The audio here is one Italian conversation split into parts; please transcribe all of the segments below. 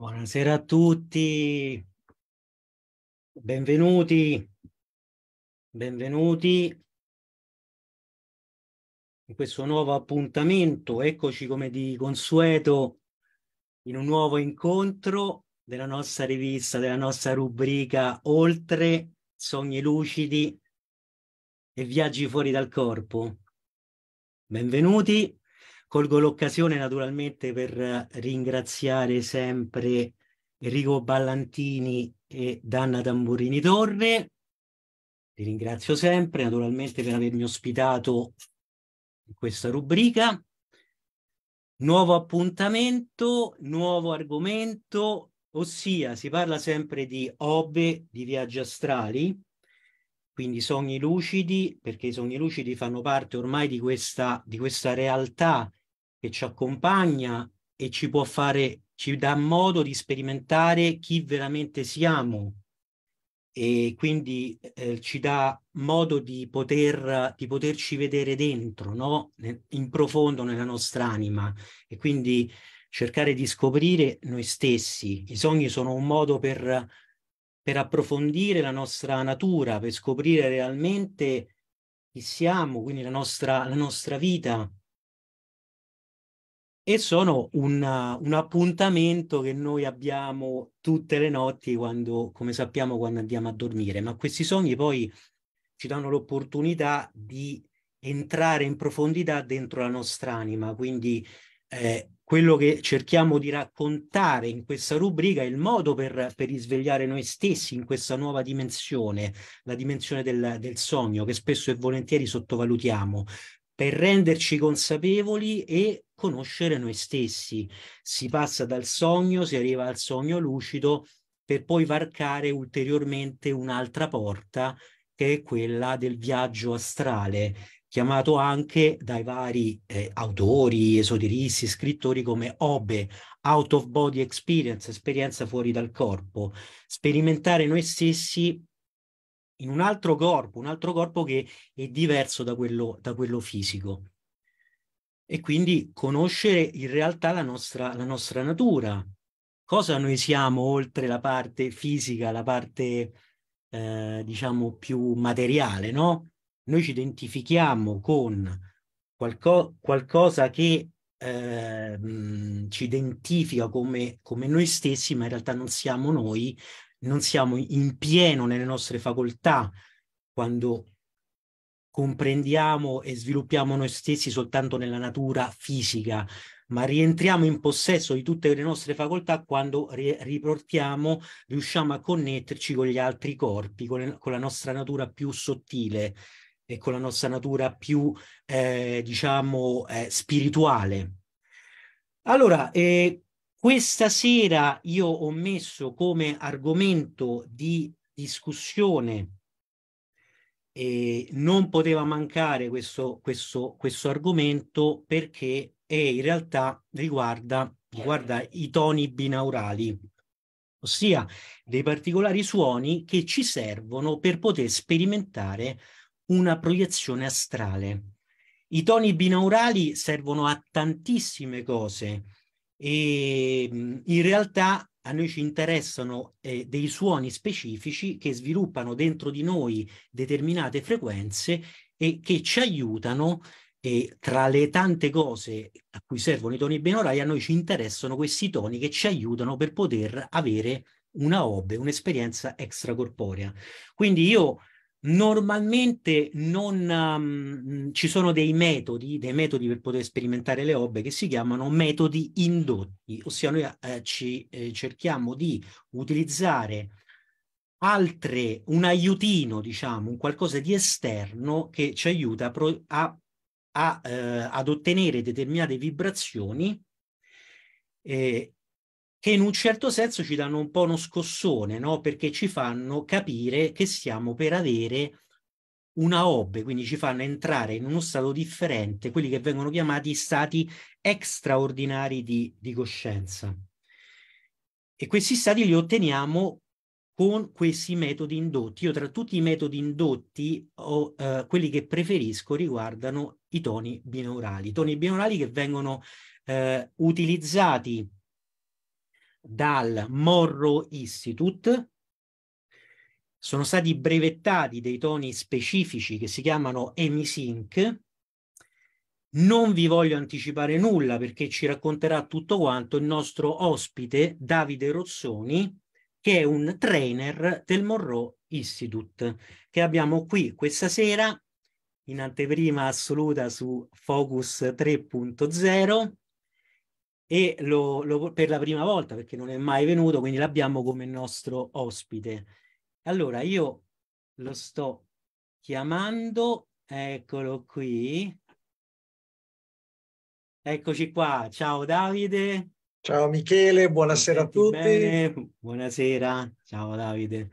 Buonasera a tutti, benvenuti, benvenuti in questo nuovo appuntamento. Eccoci come di consueto in un nuovo incontro della nostra rivista, della nostra rubrica Oltre, Sogni Lucidi e Viaggi fuori dal corpo. Benvenuti. Colgo l'occasione naturalmente per ringraziare sempre Enrico Ballantini e Danna Tamburini Torre. Li ringrazio sempre naturalmente per avermi ospitato in questa rubrica. Nuovo appuntamento, nuovo argomento, ossia si parla sempre di obe, di viaggi astrali, quindi sogni lucidi, perché i sogni lucidi fanno parte ormai di questa, di questa realtà che ci accompagna e ci può fare, ci dà modo di sperimentare chi veramente siamo e quindi eh, ci dà modo di, poter, di poterci vedere dentro, no? in profondo nella nostra anima e quindi cercare di scoprire noi stessi. I sogni sono un modo per, per approfondire la nostra natura, per scoprire realmente chi siamo, quindi la nostra, la nostra vita e sono una, un appuntamento che noi abbiamo tutte le notti quando, come sappiamo, quando andiamo a dormire, ma questi sogni poi ci danno l'opportunità di entrare in profondità dentro la nostra anima, quindi eh, quello che cerchiamo di raccontare in questa rubrica è il modo per, per risvegliare noi stessi in questa nuova dimensione, la dimensione del, del sogno che spesso e volentieri sottovalutiamo, per renderci consapevoli e conoscere noi stessi. Si passa dal sogno, si arriva al sogno lucido per poi varcare ulteriormente un'altra porta che è quella del viaggio astrale, chiamato anche dai vari eh, autori, esoteristi, scrittori come OBE, Out of Body Experience, esperienza fuori dal corpo, sperimentare noi stessi in un altro corpo, un altro corpo che è diverso da quello, da quello fisico e quindi conoscere in realtà la nostra, la nostra natura, cosa noi siamo oltre la parte fisica, la parte eh, diciamo più materiale, no? Noi ci identifichiamo con qualco- qualcosa che eh, ci identifica come, come noi stessi, ma in realtà non siamo noi, non siamo in pieno nelle nostre facoltà quando comprendiamo e sviluppiamo noi stessi soltanto nella natura fisica, ma rientriamo in possesso di tutte le nostre facoltà quando ri- riportiamo, riusciamo a connetterci con gli altri corpi, con, le, con, la nostra natura più sottile e con la nostra natura più, eh, diciamo, eh, spirituale. Allora, eh, questa sera io ho messo come argomento di discussione eh, non poteva mancare questo, questo, questo argomento perché è eh, in realtà riguarda, riguarda i toni binaurali, ossia dei particolari suoni che ci servono per poter sperimentare una proiezione astrale. I toni binaurali servono a tantissime cose e mm, in realtà a noi ci interessano eh, dei suoni specifici che sviluppano dentro di noi determinate frequenze e che ci aiutano e tra le tante cose a cui servono i toni binaurali a noi ci interessano questi toni che ci aiutano per poter avere una OBE, un'esperienza extracorporea. Quindi io Normalmente non, um, ci sono dei metodi, dei metodi per poter sperimentare le obbe che si chiamano metodi indotti, ossia noi eh, ci, eh, cerchiamo di utilizzare altre, un aiutino, diciamo, un qualcosa di esterno che ci aiuta a, a, eh, ad ottenere determinate vibrazioni eh, che in un certo senso ci danno un po' uno scossone, no? perché ci fanno capire che stiamo per avere una obbe, quindi ci fanno entrare in uno stato differente, quelli che vengono chiamati stati extraordinari di, di coscienza. E questi stati li otteniamo con questi metodi indotti. Io tra tutti i metodi indotti ho, eh, quelli che preferisco riguardano i toni binaurali, toni binaurali che vengono eh, utilizzati dal Morrow Institute, sono stati brevettati dei toni specifici che si chiamano EmiSync. Non vi voglio anticipare nulla perché ci racconterà tutto quanto il nostro ospite Davide Rozzoni, che è un trainer del Monroe Institute, che abbiamo qui questa sera in anteprima assoluta su Focus 3.0 e lo, lo, per la prima volta perché non è mai venuto, quindi l'abbiamo come nostro ospite. Allora io lo sto chiamando, eccolo qui. Eccoci qua, ciao Davide. Ciao Michele, buonasera a tutti. Bene? Buonasera, ciao Davide.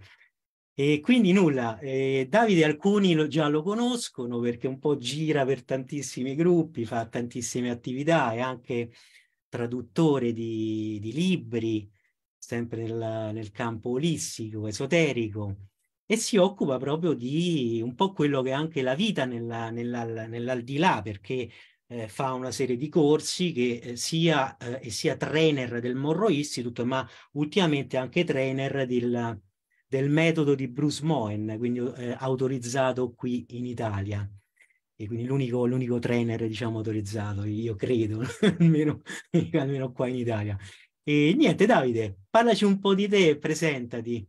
E quindi nulla, eh, Davide alcuni lo, già lo conoscono perché un po' gira per tantissimi gruppi, fa tantissime attività e anche traduttore di, di libri, sempre nel, nel, campo olistico, esoterico, e si occupa proprio di un po' quello che è anche la vita nella, nella, nell'aldilà, perché eh, fa una serie di corsi che eh, sia, eh, sia, trainer del Monroe Institute, ma ultimamente anche trainer del, del metodo di Bruce Moen, quindi eh, autorizzato qui in Italia e quindi l'unico, l'unico trainer diciamo autorizzato, io credo, almeno, almeno qua in Italia. E niente Davide, parlaci un po' di te, e presentati.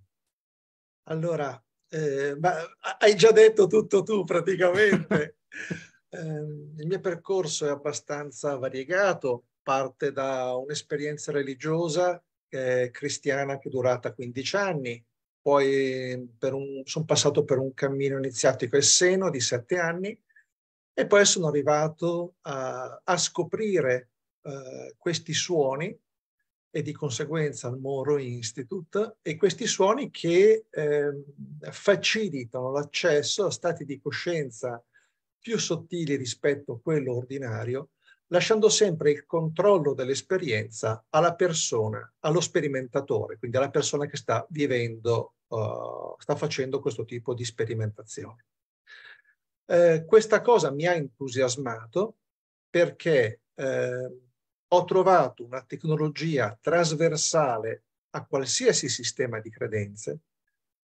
Allora, eh, ma hai già detto tutto tu praticamente. eh, il mio percorso è abbastanza variegato, parte da un'esperienza religiosa eh, cristiana che è durata 15 anni, poi sono passato per un cammino iniziatico e seno di 7 anni, e poi sono arrivato a, a scoprire uh, questi suoni e di conseguenza al Moro Institute e questi suoni che eh, facilitano l'accesso a stati di coscienza più sottili rispetto a quello ordinario, lasciando sempre il controllo dell'esperienza alla persona, allo sperimentatore, quindi alla persona che sta vivendo, uh, sta facendo questo tipo di sperimentazione. Eh, questa cosa mi ha entusiasmato perché eh, ho trovato una tecnologia trasversale a qualsiasi sistema di credenze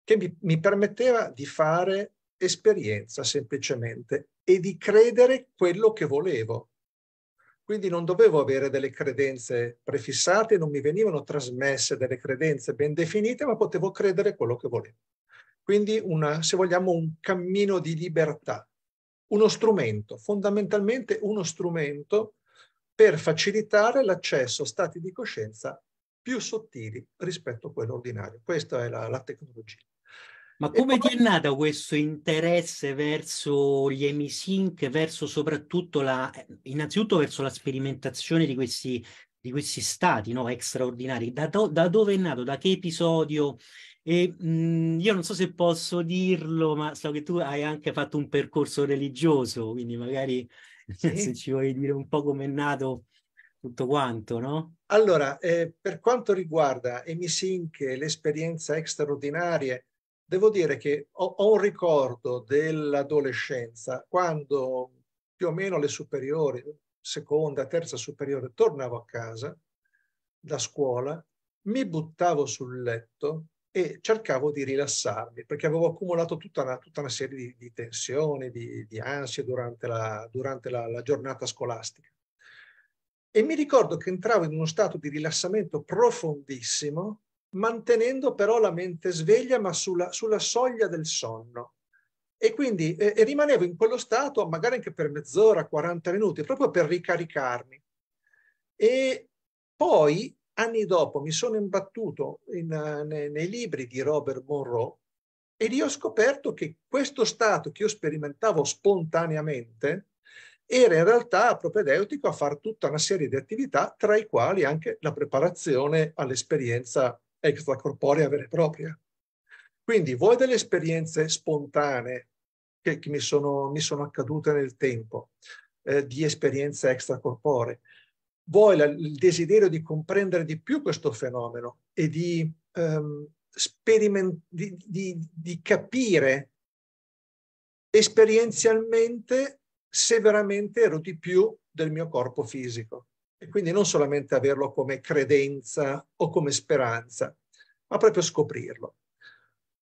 che mi, mi permetteva di fare esperienza semplicemente e di credere quello che volevo. Quindi non dovevo avere delle credenze prefissate, non mi venivano trasmesse delle credenze ben definite, ma potevo credere quello che volevo. Quindi una, se vogliamo, un cammino di libertà uno strumento, fondamentalmente uno strumento per facilitare l'accesso a stati di coscienza più sottili rispetto a quello ordinario. Questa è la, la tecnologia. Ma come poi... ti è nato questo interesse verso gli emisync, verso soprattutto la, eh, innanzitutto verso la sperimentazione di questi, di questi stati no? straordinari? Da, do, da, dove è nato? Da che episodio e mh, mhmm, io non so se posso dirlo, ma so che tu hai anche fatto un percorso religioso, quindi magari sì. se ci vuoi dire un po' come è nato tutto quanto, no? Allora, eh, per quanto riguarda Emisinc e le esperienze straordinarie, devo dire che ho, ho un ricordo dell'adolescenza, quando più o meno le superiori, seconda, terza superiore, tornavo a casa da scuola, mi buttavo sul letto e cercavo di rilassarmi perché avevo accumulato tutta una, tutta una serie di, di tensioni, di, di, ansie durante, la, durante la, la, giornata scolastica. E mi ricordo che entravo in uno stato di rilassamento profondissimo, mantenendo però la mente sveglia, ma sulla, sulla soglia del sonno. E quindi eh, e rimanevo in quello stato magari anche per mezz'ora, 40 minuti, proprio per ricaricarmi. E poi anni dopo mi sono imbattuto in, eh, nei, nei, libri di Robert Monroe e lì ho scoperto che questo stato che io sperimentavo spontaneamente era in realtà propedeutico a fare tutta una serie di attività, tra i quali anche la preparazione all'esperienza extracorporea vera e propria. Quindi voi delle esperienze spontanee che, che mi, sono, mi, sono, accadute nel tempo, eh, di esperienze extracorporee, voi la, il desiderio di comprendere di più questo fenomeno e di, ehm, di, di, di capire esperienzialmente se veramente ero di più del mio corpo fisico. E quindi non solamente averlo come credenza o come speranza, ma proprio scoprirlo.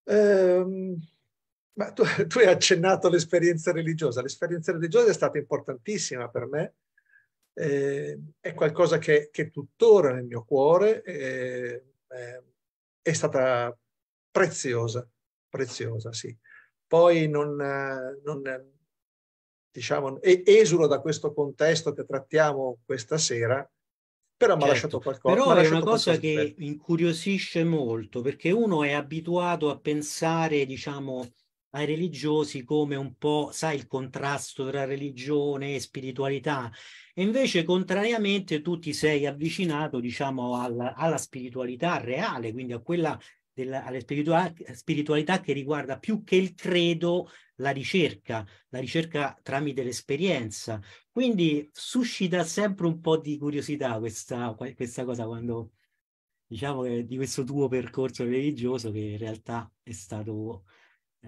Ehm, ma tu, tu, hai accennato all'esperienza religiosa. L'esperienza religiosa è stata importantissima per me eh, è qualcosa che, che, tuttora nel mio cuore eh, è stata preziosa, preziosa, sì. Poi non, non diciamo, esulo da questo contesto che trattiamo questa sera, però mi ha certo. lasciato qualcosa. Però è una cosa che incuriosisce molto, perché uno è abituato a pensare, diciamo, ai religiosi come un po', sai, il contrasto tra religione e spiritualità. E invece, contrariamente, tu ti sei avvicinato, diciamo, alla, alla spiritualità reale, quindi a quella della, spiritualità, spiritualità che riguarda più che il credo la ricerca, la ricerca tramite l'esperienza. Quindi suscita sempre un po' di curiosità questa, questa cosa quando diciamo che eh, di questo tuo percorso religioso che in realtà è stato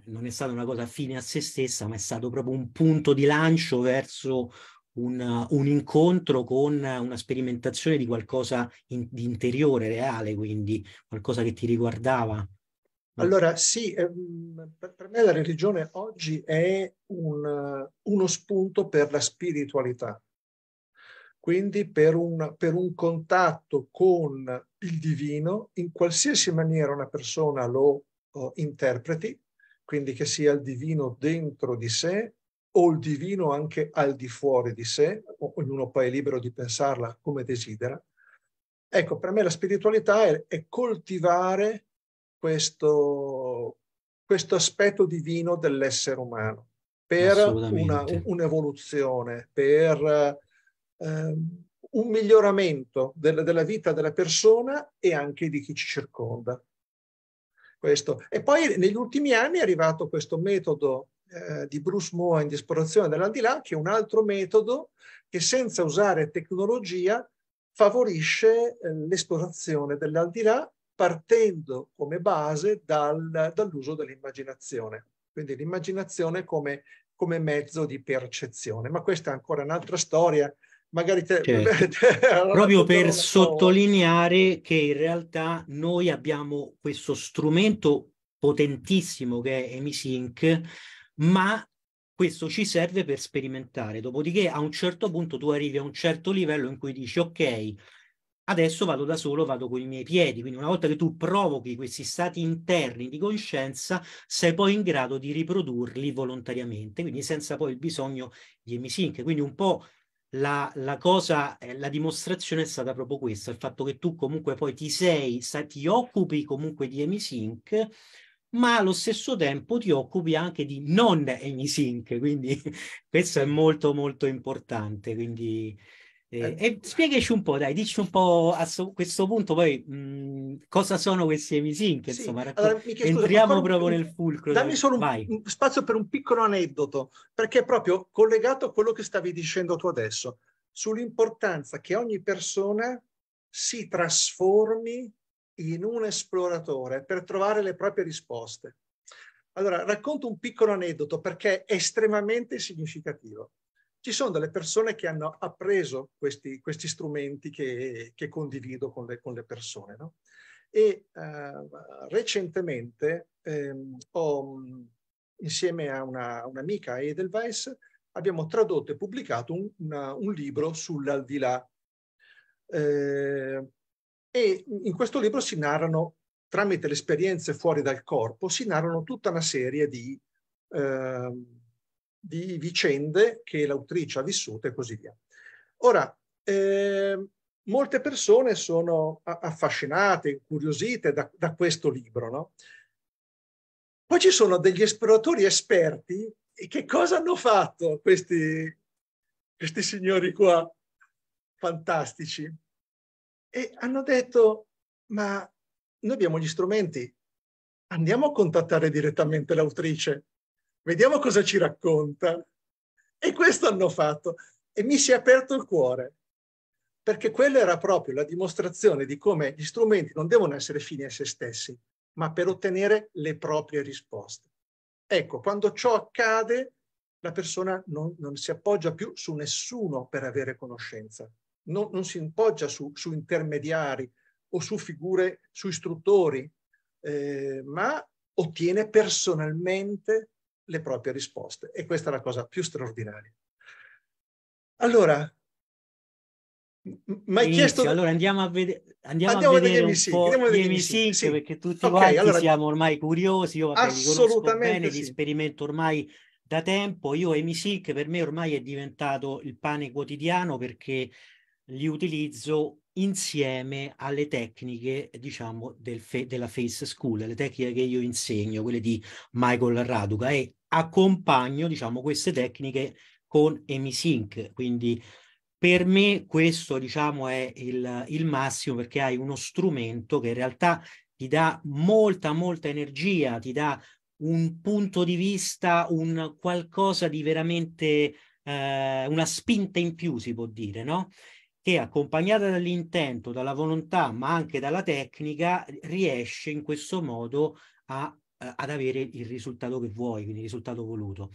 non è stata una cosa fine a se stessa, ma è stato proprio un punto di lancio verso un, un, incontro con una sperimentazione di qualcosa in, di interiore, reale, quindi qualcosa che ti riguardava. Allora sì, ehm, per me la religione oggi è un, uno spunto per la spiritualità, quindi per un, per un contatto con il divino, in qualsiasi maniera una persona lo oh, interpreti, quindi che sia il divino dentro di sé o il divino anche al di fuori di sé, ognuno poi è libero di pensarla come desidera. Ecco, per me la spiritualità è, è coltivare questo, questo aspetto divino dell'essere umano per una, un'evoluzione, per eh, un miglioramento del, della vita della persona e anche di chi ci circonda. Questo. E poi negli ultimi anni è arrivato questo metodo eh, di Bruce Moore in Disperazione dell'Aldilà, che è un altro metodo che senza usare tecnologia favorisce eh, l'esplorazione dell'aldilà partendo come base dal, dall'uso dell'immaginazione, quindi l'immaginazione come, come, mezzo di percezione. Ma questa è ancora un'altra storia, magari te... Certo. Proprio per sottolineare che in realtà noi abbiamo questo strumento potentissimo che è EmiSync, ma questo ci serve per sperimentare. Dopodiché a un certo punto tu arrivi a un certo livello in cui dici ok, adesso vado da solo, vado con i miei piedi. Quindi una volta che tu provochi questi stati interni di coscienza, sei poi in grado di riprodurli volontariamente, quindi senza poi il bisogno di emisync. Quindi un po' la, la, cosa, eh, la dimostrazione è stata proprio questa, il fatto che tu comunque poi ti sei, ti occupi comunque di emisync, ma allo stesso tempo ti occupi anche di non emisync, quindi questo è molto molto importante. Quindi, eh, eh. spiegaci un po', dai, dici un po' a so, questo punto poi mh, cosa sono questi emisync, sì. insomma, racco- allora, chiesto, entriamo un, proprio un, nel fulcro. Dammi solo un, un, spazio per un piccolo aneddoto, perché è proprio collegato a quello che stavi dicendo tu adesso, sull'importanza che ogni persona si trasformi in un esploratore per trovare le proprie risposte. Allora, racconto un piccolo aneddoto perché è estremamente significativo. Ci sono delle persone che hanno appreso questi, questi strumenti che, che, condivido con le, con le persone. No? E eh, recentemente eh, ho, insieme a una, un'amica Edelweiss, abbiamo tradotto e pubblicato un, una, un libro sull'aldilà. Eh, e in questo libro si narrano, tramite le esperienze fuori dal corpo, si narrano tutta una serie di, eh, di vicende che l'autrice ha vissuto e così via. Ora, eh, molte persone sono affascinate, incuriosite da, da questo libro, no? Poi ci sono degli esploratori esperti e che cosa hanno fatto questi, questi signori qua fantastici? E hanno detto, ma noi abbiamo gli strumenti, andiamo a contattare direttamente l'autrice, vediamo cosa ci racconta. E questo hanno fatto. E mi si è aperto il cuore, perché quella era proprio la dimostrazione di come gli strumenti non devono essere fini a se stessi, ma per ottenere le proprie risposte. Ecco, quando ciò accade, la persona non, non si appoggia più su nessuno per avere conoscenza, non, non si impoggia su, su, intermediari o su figure, su istruttori, eh, ma ottiene personalmente le proprie risposte. E questa è la cosa più straordinaria. Allora, mi chiesto... Allora andiamo a, vede... andiamo andiamo a vedere, andiamo a vedere, andiamo sì. sì. perché tutti okay, quanti allora... siamo ormai curiosi, io vabbè, assolutamente bene, sì. li sperimento ormai da tempo, io Emisic per me ormai è diventato il pane quotidiano perché li utilizzo insieme alle tecniche, diciamo, del fe- della Face School, le tecniche che io insegno, quelle di Michael Raduca, e accompagno, diciamo, queste tecniche con EmiSync. Quindi per me questo, diciamo, è il, il massimo perché hai uno strumento che in realtà ti dà molta, molta energia, ti dà un punto di vista, un qualcosa di veramente, eh, una spinta in più, si può dire, no? che accompagnata dall'intento, dalla volontà, ma anche dalla tecnica, riesce in questo modo a, eh, ad avere il risultato che vuoi, quindi il risultato voluto.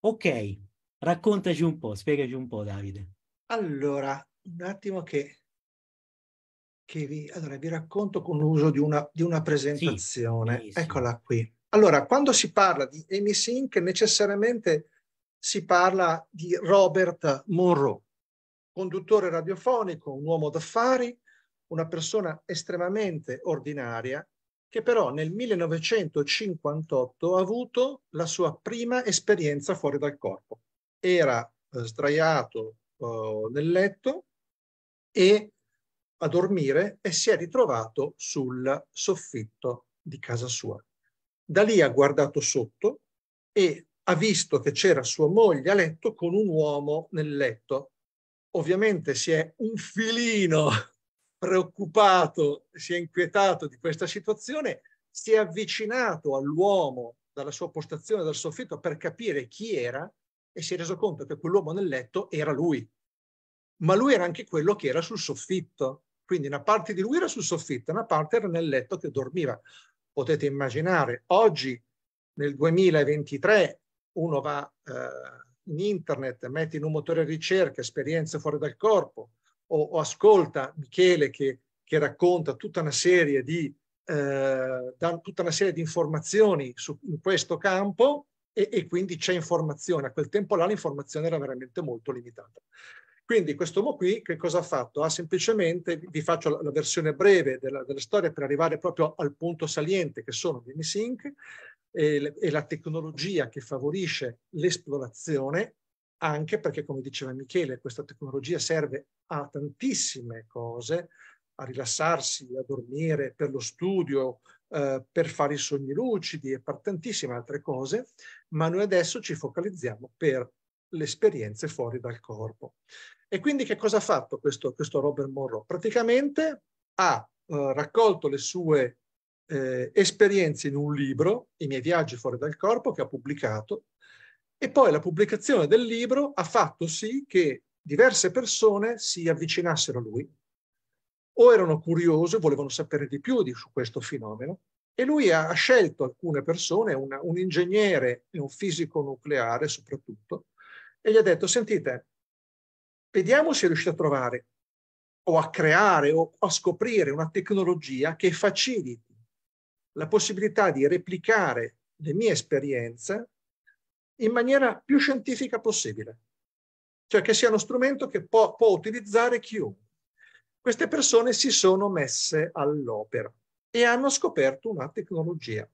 Ok, raccontaci un po', spiegaci un po', Davide. Allora, un attimo che, che vi, allora, vi, racconto con l'uso di una, di una presentazione. Sì, Eccola qui. Allora, quando si parla di Amy Sink, necessariamente si parla di Robert Monroe conduttore radiofonico, un uomo d'affari, una persona estremamente ordinaria che però nel 1958 ha avuto la sua prima esperienza fuori dal corpo. Era eh, sdraiato eh, nel letto e a dormire e si è ritrovato sul soffitto di casa sua. Da lì ha guardato sotto e ha visto che c'era sua moglie a letto con un uomo nel letto ovviamente si è un filino preoccupato, si è inquietato di questa situazione, si è avvicinato all'uomo dalla sua postazione, dal soffitto, per capire chi era e si è reso conto che quell'uomo nel letto era lui. Ma lui era anche quello che era sul soffitto. Quindi una parte di lui era sul soffitto, una parte era nel letto che dormiva. Potete immaginare, oggi nel 2023 uno va eh, in internet, metti in un motore di ricerca esperienze fuori dal corpo o, o ascolta Michele che, che, racconta tutta una serie di, eh, tutta una serie di informazioni su, in questo campo e, e quindi c'è informazione. A quel tempo là l'informazione era veramente molto limitata. Quindi questo quest'uomo qui che cosa ha fatto? Ha semplicemente, vi faccio la versione breve della, della storia per arrivare proprio al punto saliente che sono gli Nisink, e la tecnologia che favorisce l'esplorazione, anche perché, come diceva Michele, questa tecnologia serve a tantissime cose, a rilassarsi, a dormire, per lo studio, eh, per fare i sogni lucidi e per tantissime altre cose, ma noi adesso ci focalizziamo per le esperienze fuori dal corpo. E quindi che cosa ha fatto questo, questo Robert Monroe? Praticamente ha eh, raccolto le sue eh, esperienze in un libro, I miei viaggi fuori dal corpo, che ha pubblicato, e poi la pubblicazione del libro ha fatto sì che diverse persone si avvicinassero a lui, o erano curiosi, volevano sapere di più di, su questo fenomeno, e lui ha, scelto alcune persone, una, un ingegnere e un fisico nucleare soprattutto, e gli ha detto, sentite, vediamo se riuscite a trovare o a creare o a scoprire una tecnologia che faciliti la possibilità di replicare le mie esperienze in maniera più scientifica possibile, cioè che sia uno strumento che può, può utilizzare chiunque. Queste persone si sono messe all'opera e hanno scoperto una tecnologia.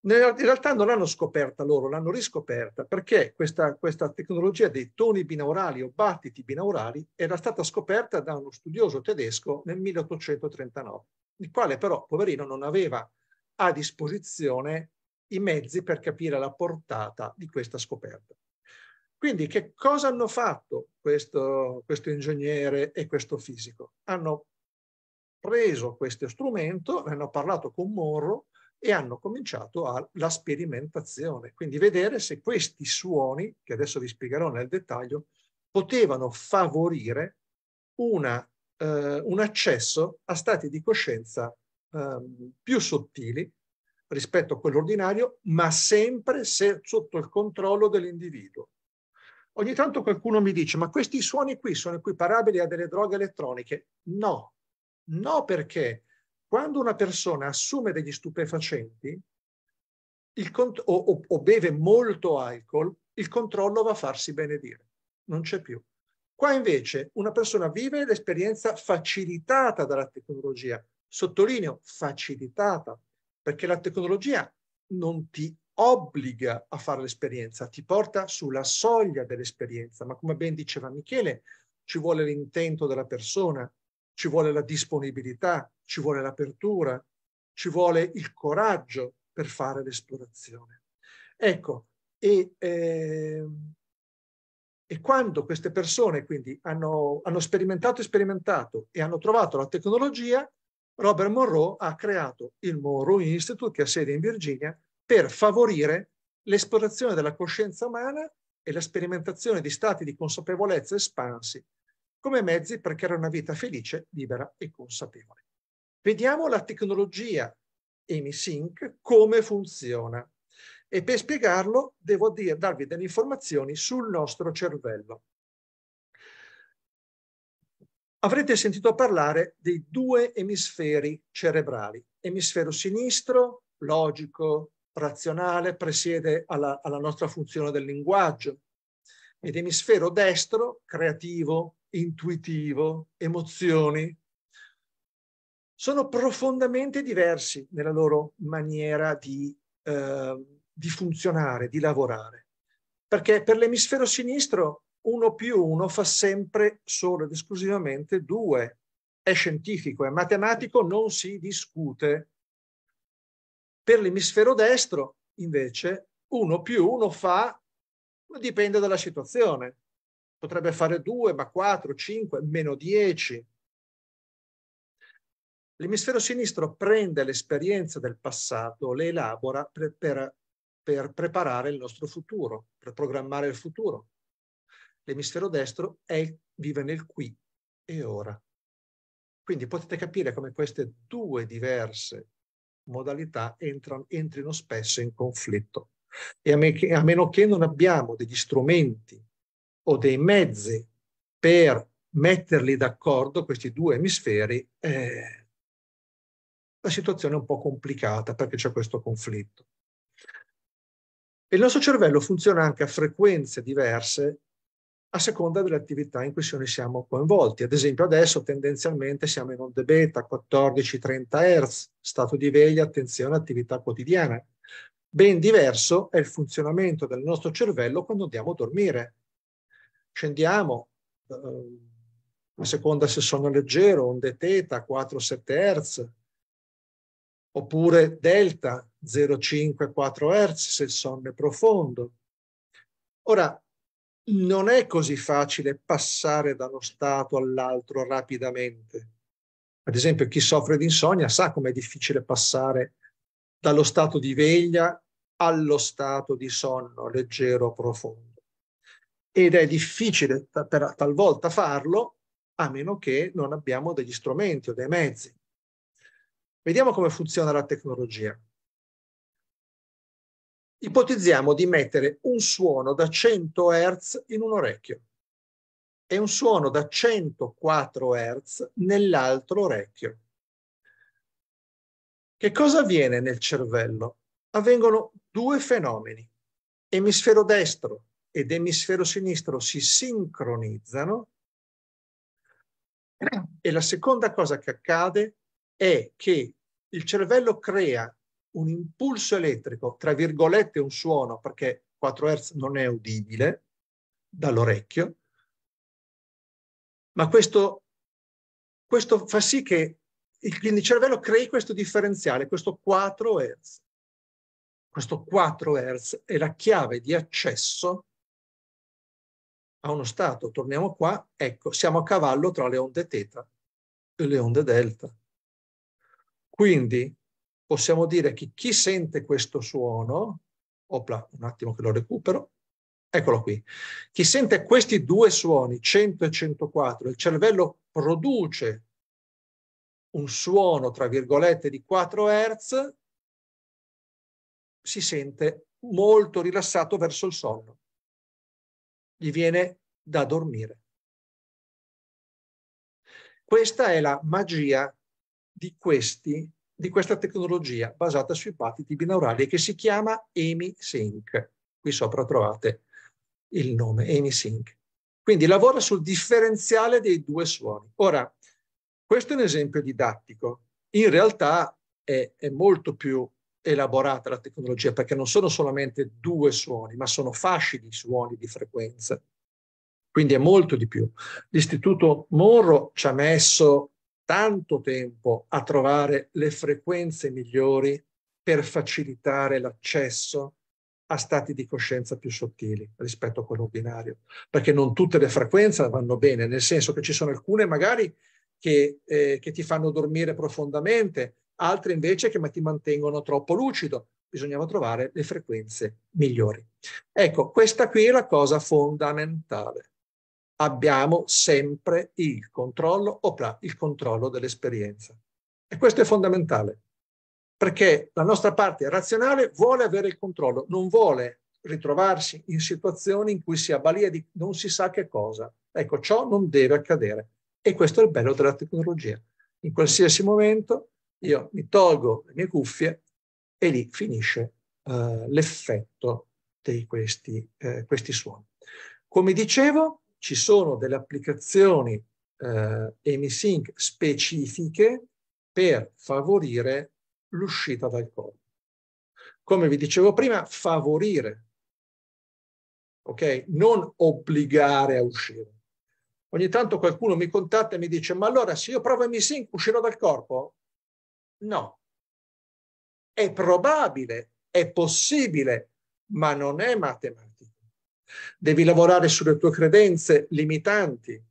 In realtà non l'hanno scoperta loro, l'hanno riscoperta perché questa, questa tecnologia dei toni binaurali o battiti binaurali era stata scoperta da uno studioso tedesco nel 1839, il quale però, poverino, non aveva a disposizione i mezzi per capire la portata di questa scoperta. Quindi che cosa hanno fatto questo, questo ingegnere e questo fisico? Hanno preso questo strumento, hanno parlato con Morro e hanno cominciato la sperimentazione, quindi vedere se questi suoni, che adesso vi spiegherò nel dettaglio, potevano favorire una, eh, un accesso a stati di coscienza Ehm, più sottili rispetto a quello ordinario, ma sempre se sotto il controllo dell'individuo. Ogni tanto qualcuno mi dice, ma questi suoni qui sono equiparabili a delle droghe elettroniche? No, no perché quando una persona assume degli stupefacenti cont- o, o, o beve molto alcol, il controllo va a farsi benedire, non c'è più. Qua invece una persona vive l'esperienza facilitata dalla tecnologia, Sottolineo, facilitata, perché la tecnologia non ti obbliga a fare l'esperienza, ti porta sulla soglia dell'esperienza, ma come ben diceva Michele, ci vuole l'intento della persona, ci vuole la disponibilità, ci vuole l'apertura, ci vuole il coraggio per fare l'esplorazione. Ecco, e, eh, e quando queste persone quindi hanno, hanno sperimentato e sperimentato e hanno trovato la tecnologia, Robert Monroe ha creato il Monroe Institute, che ha sede in Virginia, per favorire l'esplorazione della coscienza umana e la sperimentazione di stati di consapevolezza espansi come mezzi per creare una vita felice, libera e consapevole. Vediamo la tecnologia EmiSync come funziona. E per spiegarlo devo dire, darvi delle informazioni sul nostro cervello avrete sentito parlare dei due emisferi cerebrali, emisfero sinistro, logico, razionale, presiede alla, alla nostra funzione del linguaggio, ed emisfero destro, creativo, intuitivo, emozioni. Sono profondamente diversi nella loro maniera di, eh, di funzionare, di lavorare. Perché per l'emisfero sinistro 1 più 1 fa sempre solo ed esclusivamente 2. È scientifico, è matematico, non si discute. Per l'emisfero destro, invece, 1 più 1 fa, dipende dalla situazione. Potrebbe fare 2, ma 4, 5, meno 10. L'emisfero sinistro prende l'esperienza del passato, le elabora per, per, per preparare il nostro futuro, per programmare il futuro l'emisfero destro è, vive nel qui e ora. Quindi potete capire come queste due diverse modalità entrano, entrino spesso in conflitto. E a, me a meno che non abbiamo degli strumenti o dei mezzi per metterli d'accordo, questi due emisferi, eh, la situazione è un po' complicata perché c'è questo conflitto. Il nostro cervello funziona anche a frequenze diverse a seconda delle attività in cui siamo coinvolti. Ad esempio adesso tendenzialmente siamo in onde beta, 14-30 Hz, stato di veglia, attenzione, attività quotidiana. Ben diverso è il funzionamento del nostro cervello quando andiamo a dormire. Scendiamo, eh, a seconda se sono leggero, onde teta, 4-7 Hz, oppure delta, 0,5-4 Hz se il sonno è profondo. Ora, non è così facile passare da uno stato all'altro rapidamente. Ad esempio, chi soffre di insonnia sa com'è difficile passare dallo stato di veglia allo stato di sonno leggero profondo. Ed è difficile per, talvolta farlo a meno che non abbiamo degli strumenti o dei mezzi. Vediamo come funziona la tecnologia ipotizziamo di mettere un suono da 100 Hz in un orecchio e un suono da 104 Hz nell'altro orecchio. Che cosa avviene nel cervello? Avvengono due fenomeni. Emisfero destro ed emisfero sinistro si sincronizzano e la seconda cosa che accade è che il cervello crea un impulso elettrico, tra virgolette un suono, perché 4 Hz non è udibile dall'orecchio, ma questo, questo fa sì che il, il cervello crei questo differenziale, questo 4 Hz. Questo 4 Hz è la chiave di accesso a uno stato. Torniamo qua, ecco, siamo a cavallo tra le onde teta e le onde delta. Quindi possiamo dire che chi sente questo suono, opla, un attimo che lo recupero, eccolo qui, chi sente questi due suoni, 100 e 104, il cervello produce un suono, tra virgolette, di 4 Hz, si sente molto rilassato verso il sonno. Gli viene da dormire. Questa è la magia di questi di questa tecnologia basata sui patiti binaurali che si chiama EmiSync. Qui sopra trovate il nome, EmiSync. Quindi lavora sul differenziale dei due suoni. Ora, questo è un esempio didattico. In realtà è, è molto più elaborata la tecnologia perché non sono solamente due suoni, ma sono fasci di suoni di frequenza. Quindi è molto di più. L'istituto Monro ci ha messo tanto tempo a trovare le frequenze migliori per facilitare l'accesso a stati di coscienza più sottili rispetto a quello binario, perché non tutte le frequenze vanno bene, nel senso che ci sono alcune magari che, eh, che ti fanno dormire profondamente, altre invece che ti mantengono troppo lucido. Bisognava trovare le frequenze migliori. Ecco, questa qui è la cosa fondamentale abbiamo sempre il controllo, opla, il controllo dell'esperienza. E questo è fondamentale, perché la nostra parte razionale vuole avere il controllo, non vuole ritrovarsi in situazioni in cui si avvalia di non si sa che cosa. Ecco, ciò non deve accadere. E questo è il bello della tecnologia. In qualsiasi momento io mi tolgo le mie cuffie e lì finisce uh, l'effetto di questi, eh, questi suoni. Come dicevo, ci sono delle applicazioni eh, emisync specifiche per favorire l'uscita dal corpo. Come vi dicevo prima, favorire, ok? Non obbligare a uscire. Ogni tanto qualcuno mi contatta e mi dice, ma allora se io provo emisync uscirò dal corpo? No. È probabile, è possibile, ma non è matematica. Devi lavorare sulle tue credenze limitanti.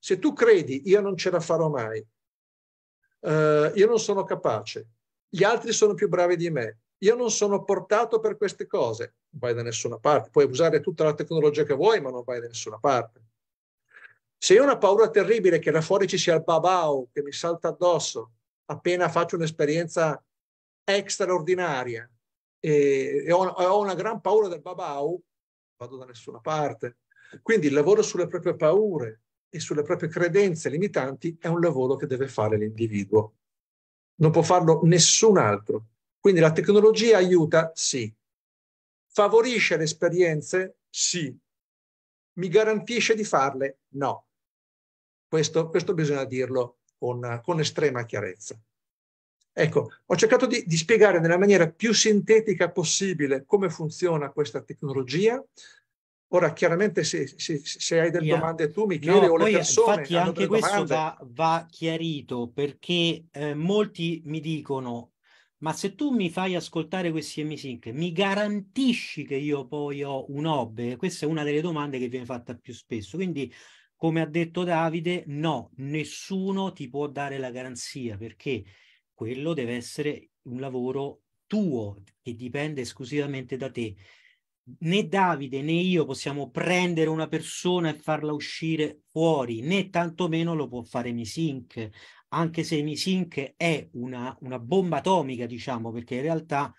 Se tu credi, io non ce la farò mai, uh, io non sono capace, gli altri sono più bravi di me, io non sono portato per queste cose, non vai da nessuna parte. Puoi usare tutta la tecnologia che vuoi, ma non vai da nessuna parte. Se io ho una paura terribile che là fuori ci sia il babau che mi salta addosso appena faccio un'esperienza straordinaria, e, e ho, ho, una gran paura del babau, vado da nessuna parte. Quindi il lavoro sulle proprie paure e sulle proprie credenze limitanti è un lavoro che deve fare l'individuo. Non può farlo nessun altro. Quindi la tecnologia aiuta? Sì. Favorisce le esperienze? Sì. Mi garantisce di farle? No. Questo, questo bisogna dirlo con, con estrema chiarezza. Ecco, ho cercato di, di, spiegare nella maniera più sintetica possibile come funziona questa tecnologia. Ora, chiaramente, se, se, se hai delle domande tu mi chiedi no, o poi, le persone. Infatti, anche questo va, va, chiarito perché eh, molti mi dicono: Ma se tu mi fai ascoltare questi emisync, mi garantisci che io poi ho un hobby? Questa è una delle domande che viene fatta più spesso. Quindi, come ha detto Davide, no, nessuno ti può dare la garanzia perché quello deve essere un lavoro tuo che dipende esclusivamente da te. Né Davide né io possiamo prendere una persona e farla uscire fuori, né tantomeno lo può fare Misync, anche se Misync è una, una bomba atomica, diciamo, perché in realtà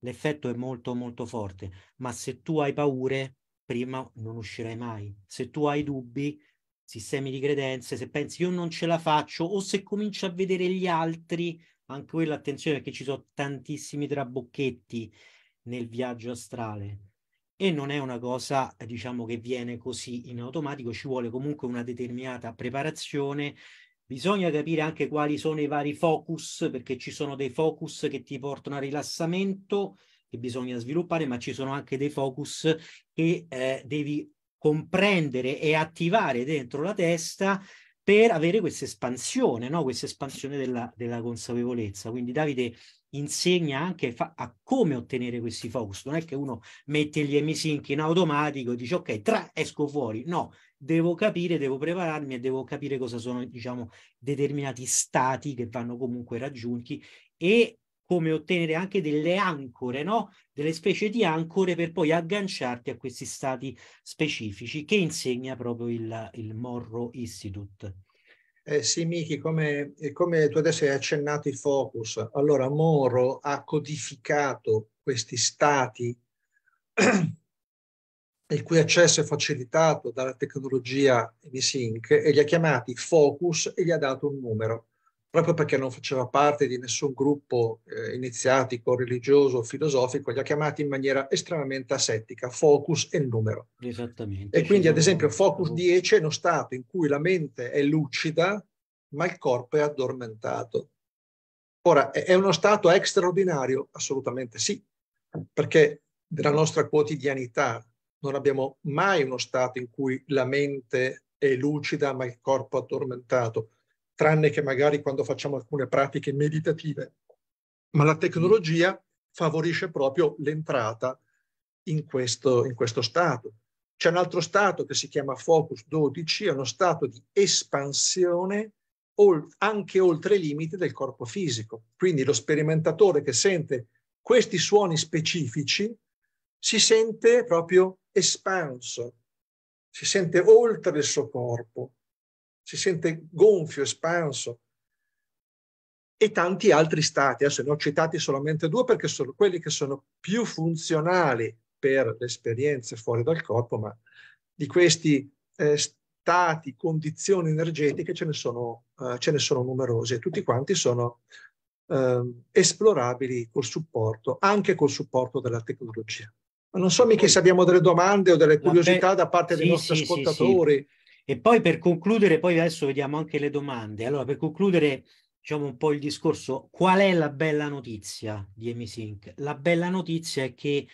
l'effetto è molto molto forte, ma se tu hai paure, prima non uscirai mai. Se tu hai dubbi, sistemi di credenze, se pensi io non ce la faccio o se cominci a vedere gli altri anche quella attenzione perché ci sono tantissimi trabocchetti nel viaggio astrale e non è una cosa diciamo che viene così in automatico ci vuole comunque una determinata preparazione bisogna capire anche quali sono i vari focus perché ci sono dei focus che ti portano a rilassamento che bisogna sviluppare ma ci sono anche dei focus che eh, devi comprendere e attivare dentro la testa per avere questa espansione, no? questa espansione della, della, consapevolezza. Quindi Davide insegna anche fa, a come ottenere questi focus. Non è che uno mette gli emisink in automatico e dice ok, tra, esco fuori. No, devo capire, devo prepararmi e devo capire cosa sono, diciamo, determinati stati che vanno comunque raggiunti e come ottenere anche delle ancore, no? delle specie di ancore per poi agganciarti a questi stati specifici che insegna proprio il, il Morro Institute. Eh sì, Miki, come, come, tu adesso hai accennato il focus, allora Morro ha codificato questi stati il cui accesso è facilitato dalla tecnologia VSync e li ha chiamati focus e gli ha dato un numero proprio perché non faceva parte di nessun gruppo eh, iniziatico, religioso filosofico, li ha chiamati in maniera estremamente asettica, focus e numero. Esattamente. E quindi ad esempio focus 10 è uno stato in cui la mente è lucida ma il corpo è addormentato. Ora, è uno stato straordinario? Assolutamente sì, perché nella nostra quotidianità non abbiamo mai uno stato in cui la mente è lucida ma il corpo addormentato tranne che magari quando facciamo alcune pratiche meditative, ma la tecnologia favorisce proprio l'entrata in questo, in questo stato. C'è un altro stato che si chiama Focus 12, è uno stato di espansione anche oltre i limiti del corpo fisico. Quindi lo sperimentatore che sente questi suoni specifici si sente proprio espanso, si sente oltre il suo corpo, si sente gonfio, espanso. E tanti altri stati, adesso ne ho citati solamente due perché sono quelli che sono più funzionali per le esperienze fuori dal corpo, ma di questi eh, stati, condizioni energetiche ce ne sono, eh, ce ne sono numerosi e tutti quanti sono eh, esplorabili col supporto, anche col supporto della tecnologia. Ma non so mica se abbiamo delle domande o delle curiosità da parte dei nostri sì, ascoltatori. Sì, e poi per concludere, poi adesso vediamo anche le domande. Allora, per concludere, diciamo un po' il discorso, qual è la bella notizia di Emisync? La bella notizia è che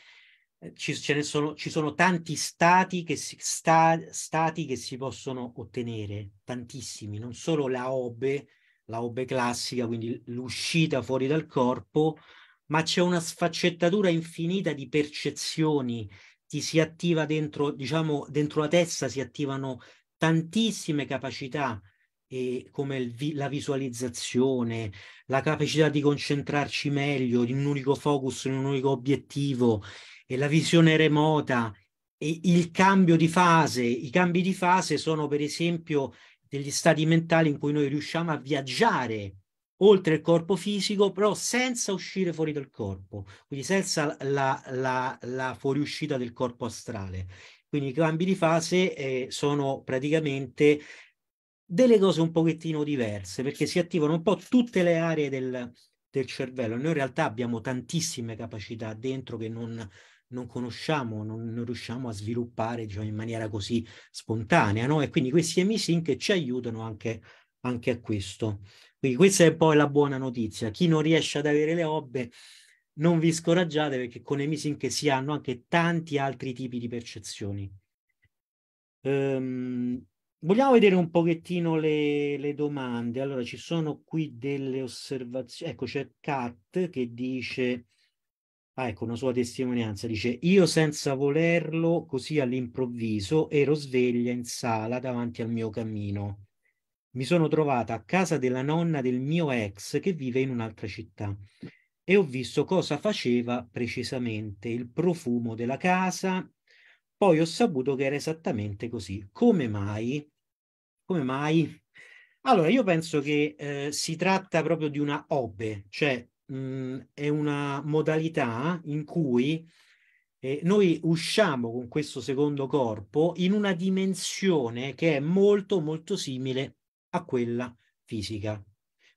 eh, ci, sono, ci sono, tanti stati che, si, sta, stati che si possono ottenere, tantissimi, non solo la OBE, la OBE classica, quindi l'uscita fuori dal corpo, ma c'è una sfaccettatura infinita di percezioni, ti si attiva dentro, diciamo, dentro la testa si attivano tantissime capacità eh, come vi- la visualizzazione, la capacità di concentrarci meglio in un unico focus, in un unico obiettivo, e la visione remota, e il cambio di fase. I cambi di fase sono per esempio degli stati mentali in cui noi riusciamo a viaggiare oltre il corpo fisico, però senza uscire fuori dal corpo, quindi senza la, la, la fuoriuscita del corpo astrale. Quindi i cambi di fase eh, sono praticamente delle cose un pochettino diverse perché si attivano un po' tutte le aree del, del cervello. Noi in realtà abbiamo tantissime capacità dentro che non, non conosciamo, non, non, riusciamo a sviluppare diciamo, in maniera così spontanea. No? E quindi questi emisync ci aiutano anche, anche a questo. Quindi questa è poi la buona notizia. Chi non riesce ad avere le obbe non vi scoraggiate perché con le Emisync si hanno anche tanti altri tipi di percezioni. Um, vogliamo vedere un pochettino le, le, domande. Allora, ci sono qui delle osservazioni. Ecco, c'è Kat che dice, ah, ecco, una sua testimonianza, dice, io senza volerlo, così all'improvviso, ero sveglia in sala davanti al mio cammino. Mi sono trovata a casa della nonna del mio ex che vive in un'altra città e ho visto cosa faceva precisamente il profumo della casa. Poi ho saputo che era esattamente così. Come mai? Come mai? Allora, io penso che eh, si tratta proprio di una obe, cioè mh, mm, è una modalità in cui eh, noi usciamo con questo secondo corpo in una dimensione che è molto molto simile a quella fisica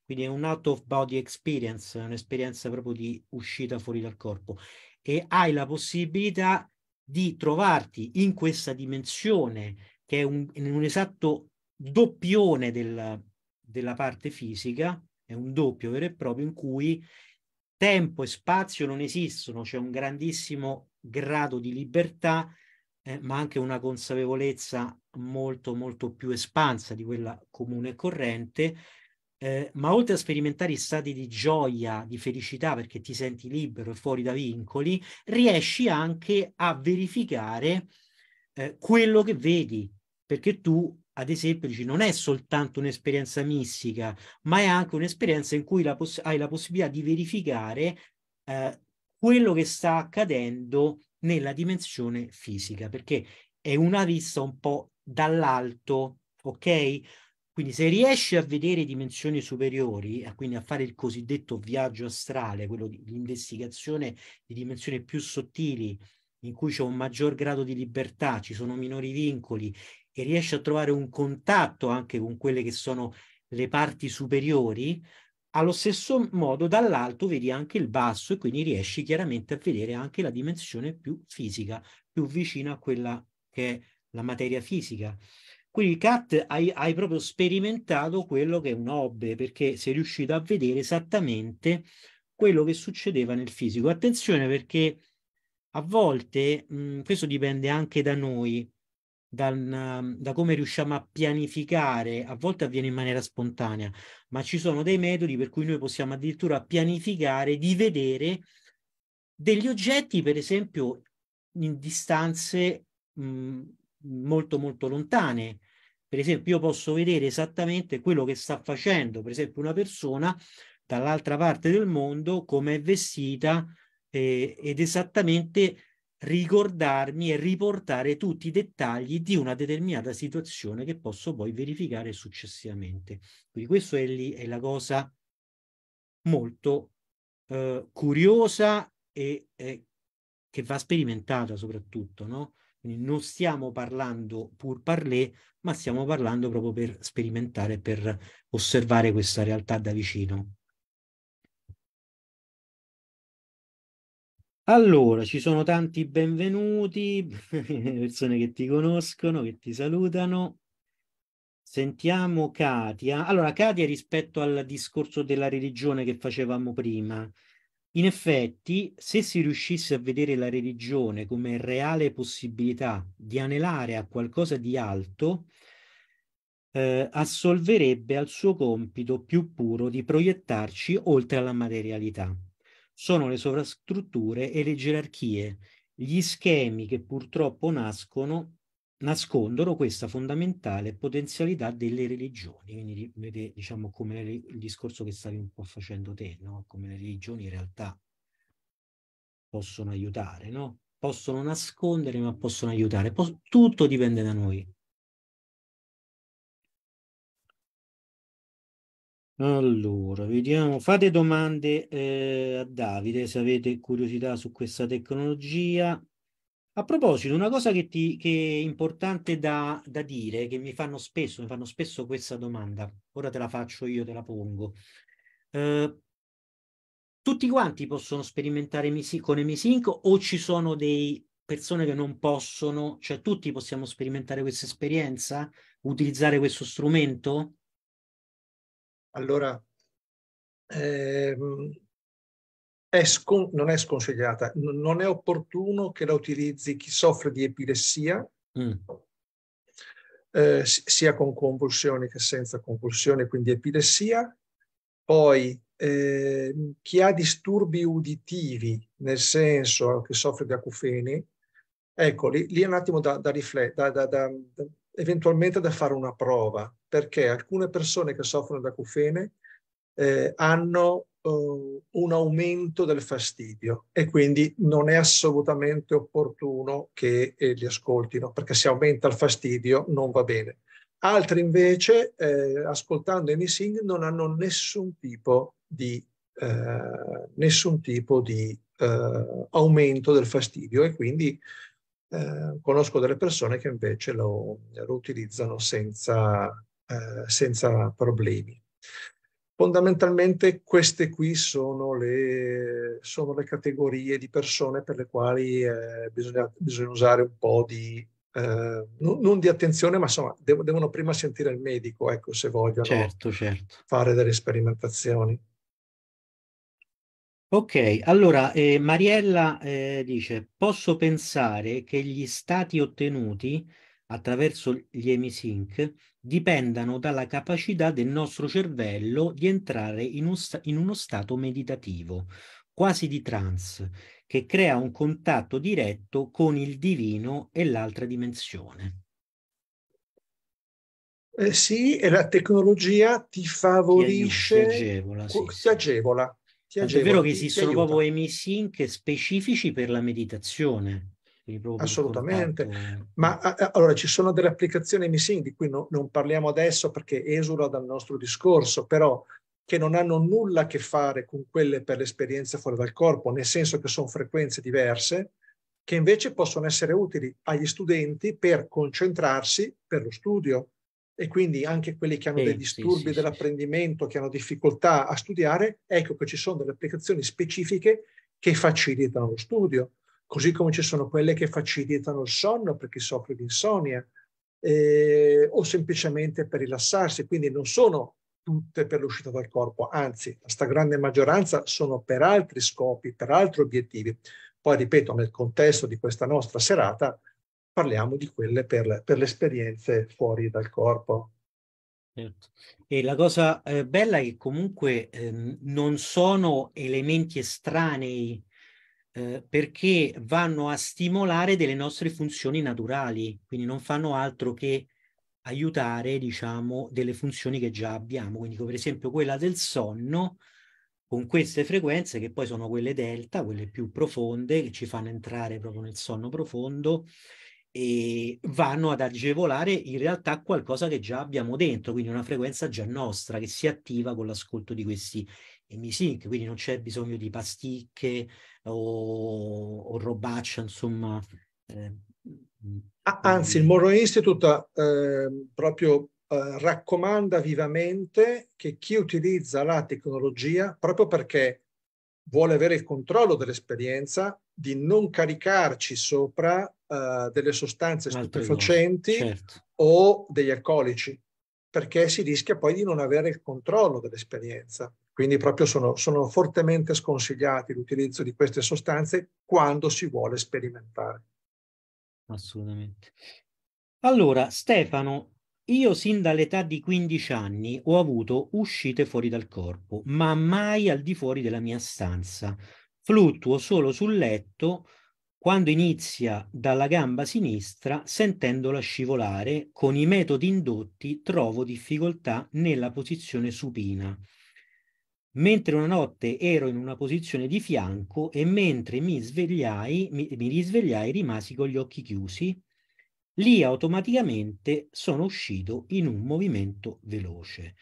quindi è un out of body experience, un'esperienza proprio di uscita fuori dal corpo e hai la possibilità di trovarti in questa dimensione che è un, un esatto doppione del, della parte fisica, è un doppio vero e proprio in cui tempo e spazio non esistono, c'è un grandissimo grado di libertà, eh, ma anche una consapevolezza molto molto più espansa di quella comune e corrente eh, ma oltre a sperimentare stati di gioia, di felicità perché ti senti libero e fuori da vincoli, riesci anche a verificare eh, quello che vedi, perché tu, ad esempio, dici non è soltanto un'esperienza mistica, ma è anche un'esperienza in cui la poss- hai la possibilità di verificare eh, quello che sta accadendo nella dimensione fisica, perché è una vista un po' dall'alto, ok? Quindi se riesci a vedere dimensioni superiori, quindi a fare il cosiddetto viaggio astrale, quello di investigazione di dimensioni più sottili, in cui c'è un maggior grado di libertà, ci sono minori vincoli e riesci a trovare un contatto anche con quelle che sono le parti superiori, allo stesso modo dall'alto vedi anche il basso e quindi riesci chiaramente a vedere anche la dimensione più fisica, più vicina a quella che è la materia fisica. Quindi Kat hai, hai proprio sperimentato quello che è un hobby, perché sei riuscito a vedere esattamente quello che succedeva nel fisico. Attenzione perché a volte, mh, questo dipende anche da noi, dal, da come riusciamo a pianificare, a volte avviene in maniera spontanea, ma ci sono dei metodi per cui noi possiamo addirittura pianificare di vedere degli oggetti, per esempio, in distanze mh, molto molto lontane, per esempio, io posso vedere esattamente quello che sta facendo, per esempio, una persona dall'altra parte del mondo, come è vestita eh, ed esattamente ricordarmi e riportare tutti i dettagli di una determinata situazione che posso poi verificare successivamente. Quindi questa è, lì, è la cosa molto eh, curiosa e eh, che va sperimentata soprattutto, no? Quindi non stiamo parlando pur parler, ma stiamo parlando proprio per sperimentare, per osservare questa realtà da vicino. Allora, ci sono tanti benvenuti, persone che ti conoscono, che ti salutano. Sentiamo Katia. Allora, Katia, rispetto al discorso della religione che facevamo prima, in effetti, se si riuscisse a vedere la religione come reale possibilità di anelare a qualcosa di alto, eh, assolverebbe al suo compito più puro di proiettarci oltre alla materialità. Sono le sovrastrutture e le gerarchie, gli schemi che purtroppo nascono nascondono questa fondamentale potenzialità delle religioni, quindi vede, diciamo come il discorso che stavi un po' facendo te, no? come le religioni in realtà possono aiutare, no? possono nascondere ma possono aiutare, Pos- tutto dipende da noi. Allora, vediamo, fate domande eh, a Davide se avete curiosità su questa tecnologia. A proposito, una cosa che, ti, che è importante da, da, dire, che mi fanno spesso, mi fanno spesso questa domanda, ora te la faccio io, te la pongo. Eh, tutti quanti possono sperimentare con Emisync o ci sono dei persone che non possono, cioè tutti possiamo sperimentare questa esperienza, utilizzare questo strumento? Allora, ehm, è scon- non è sconsigliata, n- non è opportuno che la utilizzi chi soffre di epilessia, mm. eh, sia con convulsioni che senza convulsioni, quindi epilessia. Poi eh, chi ha disturbi uditivi, nel senso che soffre di acufeni, ecco, lì, lì è un attimo da, da riflettere, da, da, eventualmente da fare una prova, perché alcune persone che soffrono di acufene eh, hanno uh, un aumento del fastidio e quindi non è assolutamente opportuno che eh, li ascoltino perché se aumenta il fastidio non va bene. Altri invece, eh, ascoltando Amy non hanno nessun tipo di, eh, nessun tipo di eh, aumento del fastidio e quindi eh, conosco delle persone che invece lo, lo utilizzano senza, senza problemi. Fondamentalmente queste qui sono le, sono le, categorie di persone per le quali eh, bisogna, bisogna, usare un po' di, eh, non, non, di attenzione, ma insomma dev, devono prima sentire il medico, ecco, se vogliono certo, certo. fare delle sperimentazioni. Ok, allora eh, Mariella eh, dice, posso pensare che gli stati ottenuti attraverso gli emisync dipendano dalla capacità del nostro cervello di entrare in, un in uno stato meditativo, quasi di trance, che crea un contatto diretto con il divino e l'altra dimensione. Eh sì, e la tecnologia ti favorisce, ti, agevola, sì, ti agevola. Ti è vero che esistono proprio emisync specifici per la meditazione. Assolutamente, eh. ma eh, eh, allora ci sono delle applicazioni missing di cui no, non parliamo adesso perché esula dal nostro discorso, però che non hanno nulla a che fare con quelle per l'esperienza fuori dal corpo, nel senso che sono frequenze diverse, che invece possono essere utili agli studenti per concentrarsi per lo studio e quindi anche quelli che hanno eh, dei disturbi sì, sì, dell'apprendimento, sì. che hanno difficoltà a studiare, ecco che ci sono delle applicazioni specifiche che facilitano lo studio così come ci sono quelle che facilitano il sonno per chi soffre di insonnia eh, o semplicemente per rilassarsi, quindi non sono tutte per l'uscita dal corpo, anzi la stragrande maggioranza sono per altri scopi, per altri obiettivi. Poi ripeto, nel contesto di questa nostra serata parliamo di quelle per, per le esperienze fuori dal corpo. Certo. E la cosa eh, bella è che comunque ehm, non sono elementi estranei eh, perché vanno a stimolare delle nostre funzioni naturali, quindi non fanno altro che aiutare, diciamo, delle funzioni che già abbiamo. Quindi, per esempio, quella del sonno, con queste frequenze, che poi sono quelle delta, quelle più profonde, che ci fanno entrare proprio nel sonno profondo, e vanno ad agevolare in realtà qualcosa che già abbiamo dentro, quindi una frequenza già nostra che si attiva con l'ascolto di questi emisync, quindi non c'è bisogno di pasticche, o, o robaccia, insomma. Eh, ah, anzi, il Morro Institute eh, proprio eh, raccomanda vivamente che chi utilizza la tecnologia, proprio perché vuole avere il controllo dell'esperienza, di non caricarci sopra eh, delle sostanze stupefacenti certo. o degli alcolici perché si rischia poi di non avere il controllo dell'esperienza. Quindi proprio sono, sono fortemente sconsigliati l'utilizzo di queste sostanze quando si vuole sperimentare. Assolutamente. Allora, Stefano, io sin dall'età di 15 anni ho avuto uscite fuori dal corpo, ma mai al di fuori della mia stanza. Fluttuo solo sul letto, quando inizia dalla gamba sinistra, sentendola scivolare, con i metodi indotti trovo difficoltà nella posizione supina. Mentre una notte ero in una posizione di fianco e mentre mi svegliai, mi, mi risvegliai, rimasi con gli occhi chiusi, lì automaticamente sono uscito in un movimento veloce.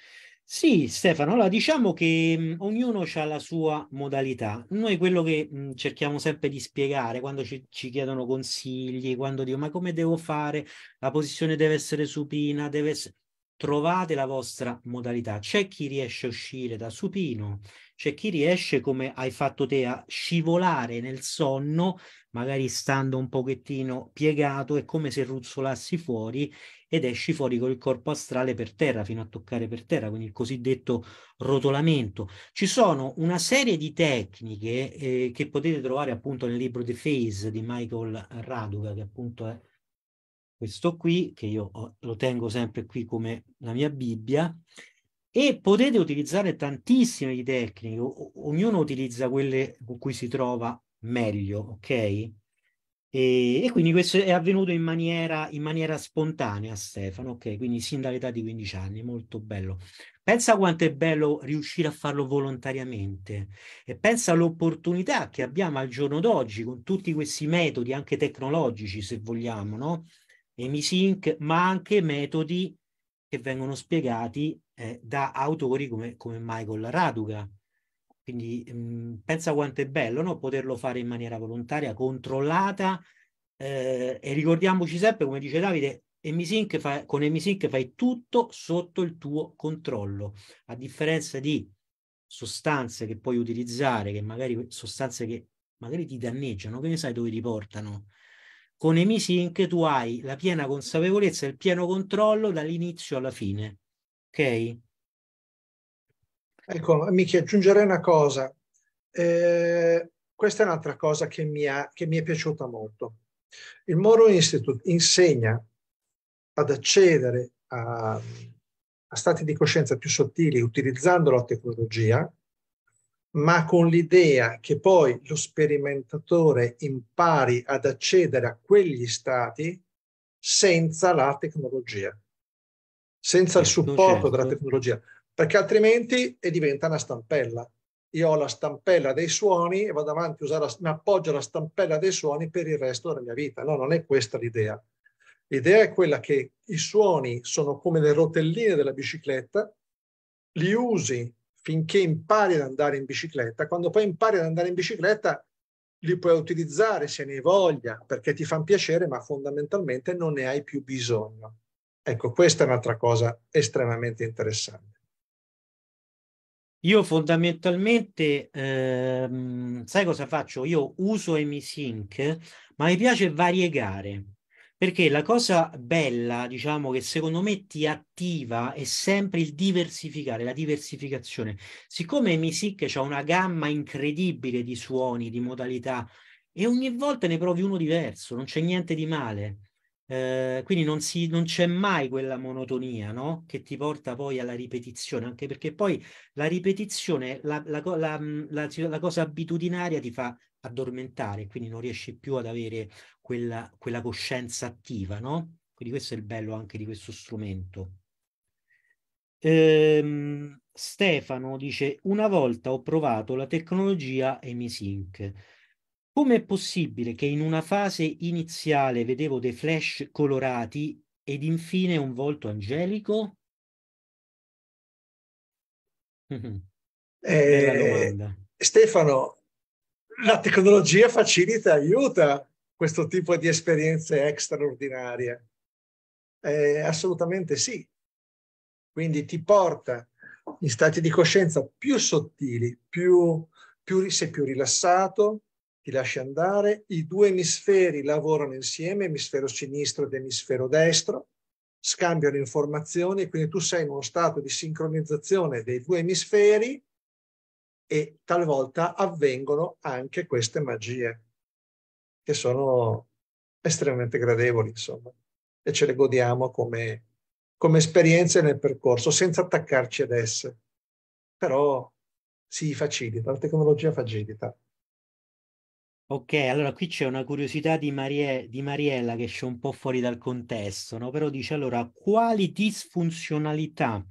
Sì, Stefano, allora diciamo che mh, mhmm, ognuno ha la sua modalità. Noi quello che mh, mhmm, cerchiamo sempre di spiegare quando ci, ci, chiedono consigli, quando dico ma come devo fare, la posizione deve essere supina, deve essere trovate la vostra modalità. C'è chi riesce a uscire da supino, c'è chi riesce, come hai fatto te, a scivolare nel sonno, magari stando un pochettino piegato, è come se ruzzolassi fuori ed esci fuori con il corpo astrale per terra, fino a toccare per terra, quindi il cosiddetto rotolamento. Ci sono una serie di tecniche eh, che potete trovare appunto nel libro The Phase di Michael Raduca, che appunto è questo qui, che io oh, lo tengo sempre qui come la mia Bibbia, e potete utilizzare tantissime di tecniche, o, ognuno utilizza quelle con cui si trova meglio, ok? E, e quindi questo è avvenuto in maniera, in maniera, spontanea, Stefano, ok? Quindi sin dall'età di 15 anni, molto bello. Pensa quanto è bello riuscire a farlo volontariamente e pensa all'opportunità che abbiamo al giorno d'oggi con tutti questi metodi anche tecnologici, se vogliamo, no? e MISINC, ma anche metodi che vengono spiegati eh, da autori come, come, Michael Raduga. Quindi mh, mm, pensa quanto è bello no? poterlo fare in maniera volontaria, controllata. Eh, e ricordiamoci sempre, come dice Davide, Emisync fa, con Emisync fai tutto sotto il tuo controllo, a differenza di sostanze che puoi utilizzare, che magari sostanze che magari ti danneggiano, che ne sai dove ti portano, con Emisi Inc. tu hai la piena consapevolezza e il pieno controllo dall'inizio alla fine. Ok? Ecco, Michi, aggiungerei una cosa. Eh, questa è un'altra cosa che mi, ha, che mi è piaciuta molto. Il Moro Institute insegna ad accedere a, a stati di coscienza più sottili utilizzando la tecnologia, ma con l'idea che poi lo sperimentatore impari ad accedere a quegli stati senza la tecnologia, senza il eh, supporto della certo. tecnologia, perché altrimenti diventa una stampella. Io ho la stampella dei suoni e vado avanti a usare, la, mi appoggio alla stampella dei suoni per il resto della mia vita. No, non è questa l'idea. L'idea è quella che i suoni sono come le rotelline della bicicletta, li usi finché impari ad andare in bicicletta, quando poi impari ad andare in bicicletta li puoi utilizzare se ne hai voglia, perché ti fanno piacere, ma fondamentalmente non ne hai più bisogno. Ecco, questa è un'altra cosa estremamente interessante. Io fondamentalmente, ehm, sai cosa faccio? Io uso EmiSync, ma mi piace variegare. Perché la cosa bella, diciamo, che secondo me ti attiva è sempre il diversificare, la diversificazione. Siccome Misic ha una gamma incredibile di suoni, di modalità, e ogni volta ne provi uno diverso, non c'è niente di male. Eh, quindi non, si, non, c'è mai quella monotonia no? che ti porta poi alla ripetizione, anche perché poi la ripetizione, la, la, la, la cosa abitudinaria ti fa addormentare, quindi non riesci più ad avere quella, quella coscienza attiva, no? Quindi questo è il bello anche di questo strumento. Ehm, Stefano dice, una volta ho provato la tecnologia EmiSync. Come è possibile che in una fase iniziale vedevo dei flash colorati ed infine un volto angelico? Eh, Stefano, la tecnologia facilita, aiuta questo tipo di esperienze straordinarie. Eh, assolutamente sì. Quindi ti porta in stati di coscienza più sottili, più, più, sei più rilassato, ti lasci andare, i due emisferi lavorano insieme, emisfero sinistro ed emisfero destro, scambiano informazioni, quindi tu sei in uno stato di sincronizzazione dei due emisferi e talvolta avvengono anche queste magie che sono estremamente gradevoli, insomma, e ce le godiamo come, come esperienze nel percorso, senza attaccarci ad esse. Però si facilita, la tecnologia facilita. Ok, allora qui c'è una curiosità di, Marie, di Mariella che esce un po' fuori dal contesto, no? però dice allora quali disfunzionalità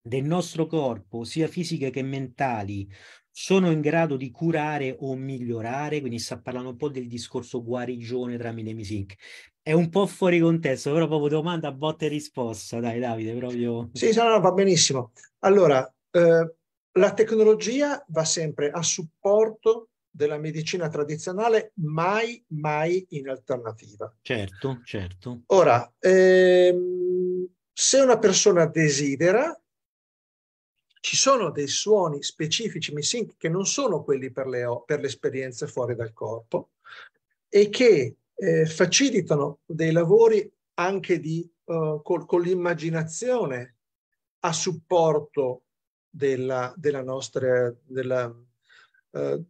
del nostro corpo, sia fisiche che mentali, sono in grado di curare o migliorare, quindi sta parlando un po' del discorso guarigione tramite music. È un po' fuori contesto, però proprio domanda a botte e risposta, dai Davide, proprio... Sì, no, no, va benissimo. Allora, eh, la tecnologia va sempre a supporto della medicina tradizionale, mai, mai in alternativa. Certo, certo. Ora, ehm, se una persona desidera, ci sono dei suoni specifici MISINC che non sono quelli per le, per le esperienze fuori dal corpo e che eh, facilitano dei lavori anche di, uh, col, con l'immaginazione a supporto della, della nostra, della, uh,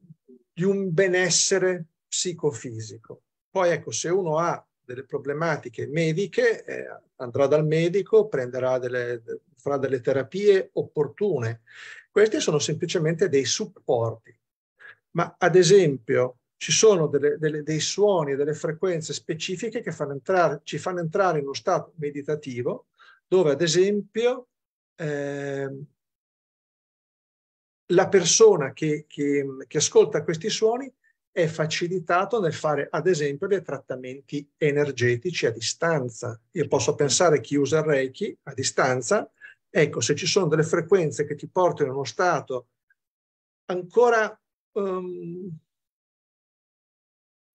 di un benessere psicofisico. Poi ecco, se uno ha delle problematiche mediche, eh, andrà dal medico, prenderà delle, farà delle terapie opportune. Questi sono semplicemente dei supporti. Ma ad esempio ci sono delle, delle, dei suoni, delle frequenze specifiche che fanno entrare, ci fanno entrare in uno stato meditativo dove ad esempio eh, la persona che, che, che ascolta questi suoni è facilitato nel fare, ad esempio, dei trattamenti energetici a distanza. Io posso pensare chi usa il Reiki a distanza, ecco, se ci sono delle frequenze che ti portano in uno stato ancora... Um,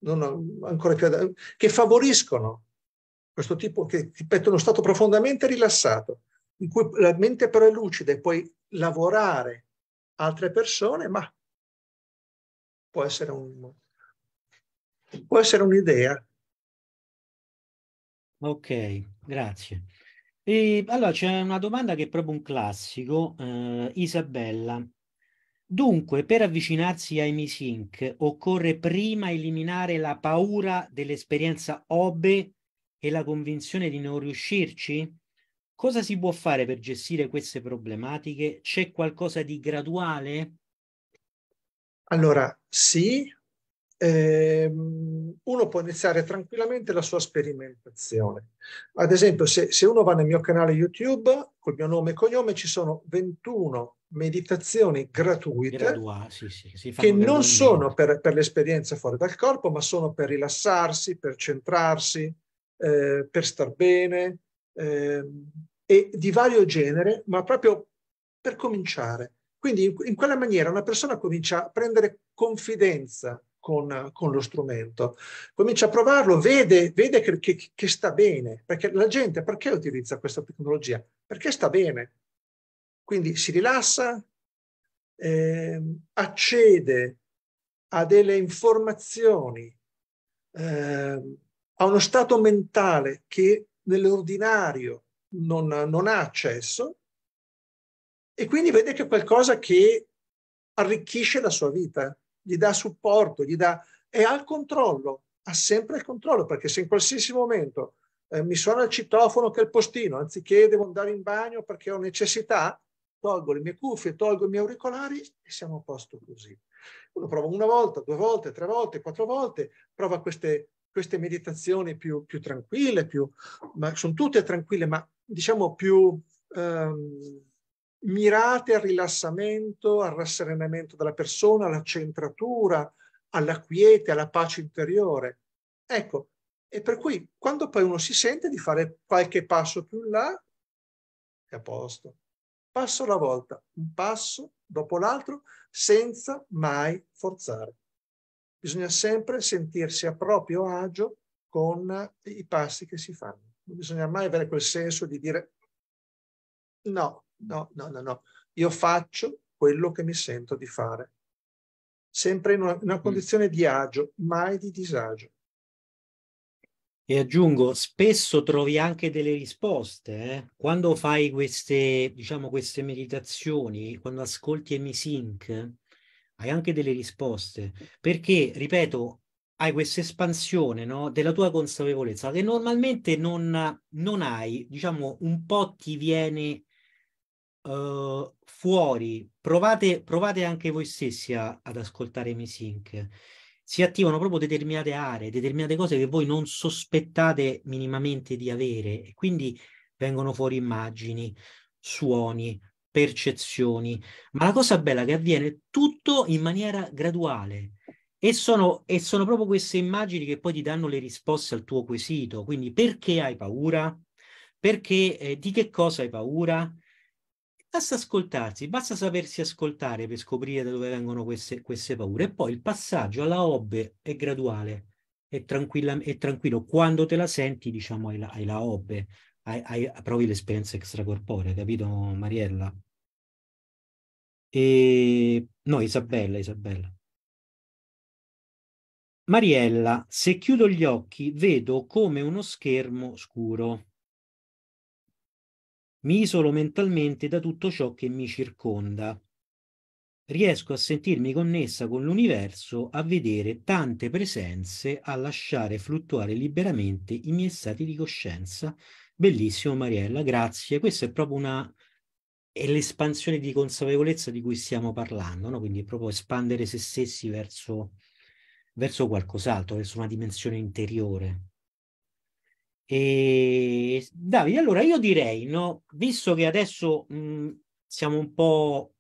ho, ancora più ad... che favoriscono questo tipo, che ti in uno stato profondamente rilassato, in cui la mente però è lucida e puoi lavorare altre persone, ma può essere, un, può essere un'idea. Ok, grazie. E allora c'è una domanda che è proprio un classico, eh, Isabella. Dunque, per avvicinarsi ai MISINC occorre prima eliminare la paura dell'esperienza OBE e la convinzione di non riuscirci? Cosa si può fare per gestire queste problematiche? C'è qualcosa di graduale? Allora, sì, ehm, uno può iniziare tranquillamente la sua sperimentazione. Ad esempio, se, se uno va nel mio canale YouTube, col mio nome e cognome, ci sono 21 meditazioni gratuite Gradua, sì, sì, che veramente. non sono per, per, l'esperienza fuori dal corpo, ma sono per rilassarsi, per centrarsi, eh, per star bene, eh, e di vario genere, ma proprio per cominciare. Quindi in, in quella maniera una persona comincia a prendere confidenza con, con, lo strumento. Comincia a provarlo, vede, vede che, che, che, sta bene, perché la gente perché utilizza questa tecnologia? Perché sta bene. Quindi si rilassa, eh, accede a delle informazioni, eh, a uno stato mentale che nell'ordinario non, non ha accesso e quindi vede che è qualcosa che arricchisce la sua vita, gli dà supporto, gli dà, e ha il controllo, ha sempre il controllo, perché se in qualsiasi momento eh, mi suona il citofono che è il postino, anziché devo andare in bagno perché ho necessità, tolgo le mie cuffie, tolgo i miei auricolari e siamo a posto così. Uno prova una volta, due volte, tre volte, quattro volte, prova queste, queste meditazioni più, più tranquille, più, ma sono tutte tranquille, ma diciamo più... Ehm, mirate al rilassamento, al rasserenamento della persona, alla centratura, alla quiete, alla pace interiore. Ecco, e per cui quando poi uno si sente di fare qualche passo più in là, è a posto. Passo alla volta, un passo dopo l'altro, senza mai forzare. Bisogna sempre sentirsi a proprio agio con i passi che si fanno. Non bisogna mai avere quel senso di dire no, No, no, no, no. Io faccio quello che mi sento di fare. Sempre in una, in una mm. condizione di agio, mai di disagio. E aggiungo, spesso trovi anche delle risposte. Eh? Quando fai queste, diciamo, queste meditazioni, quando ascolti e mi sync, hai anche delle risposte. Perché, ripeto, hai questa espansione no? della tua consapevolezza che normalmente non, non, hai, diciamo, un po' ti viene eh, fuori, provate, provate anche voi stessi a, ad ascoltare MySync. Si attivano proprio determinate aree, determinate cose che voi non sospettate minimamente di avere e quindi vengono fuori immagini, suoni, percezioni, ma la cosa bella è che avviene tutto in maniera graduale e sono, e sono proprio queste immagini che poi ti danno le risposte al tuo quesito, quindi perché hai paura? Perché eh, di che cosa hai paura? Basta ascoltarsi, basta sapersi ascoltare per scoprire da dove vengono queste, queste paure. E poi il passaggio alla OB è graduale, è, è tranquillo. Quando te la senti, diciamo, hai la, hai la OBBE, hai, hai, provi l'esperienza extracorporea, capito Mariella? E... No, Isabella, Isabella. Mariella, se chiudo gli occhi vedo come uno schermo scuro. Mi isolo mentalmente da tutto ciò che mi circonda. Riesco a sentirmi connessa con l'universo, a vedere tante presenze, a lasciare fluttuare liberamente i miei stati di coscienza. Bellissimo Mariella, grazie. Questa è proprio una, è l'espansione di consapevolezza di cui stiamo parlando, no? quindi proprio espandere se stessi verso, verso qualcos'altro, verso una dimensione interiore. E Davide, allora io direi, no, visto che adesso mh, siamo un po'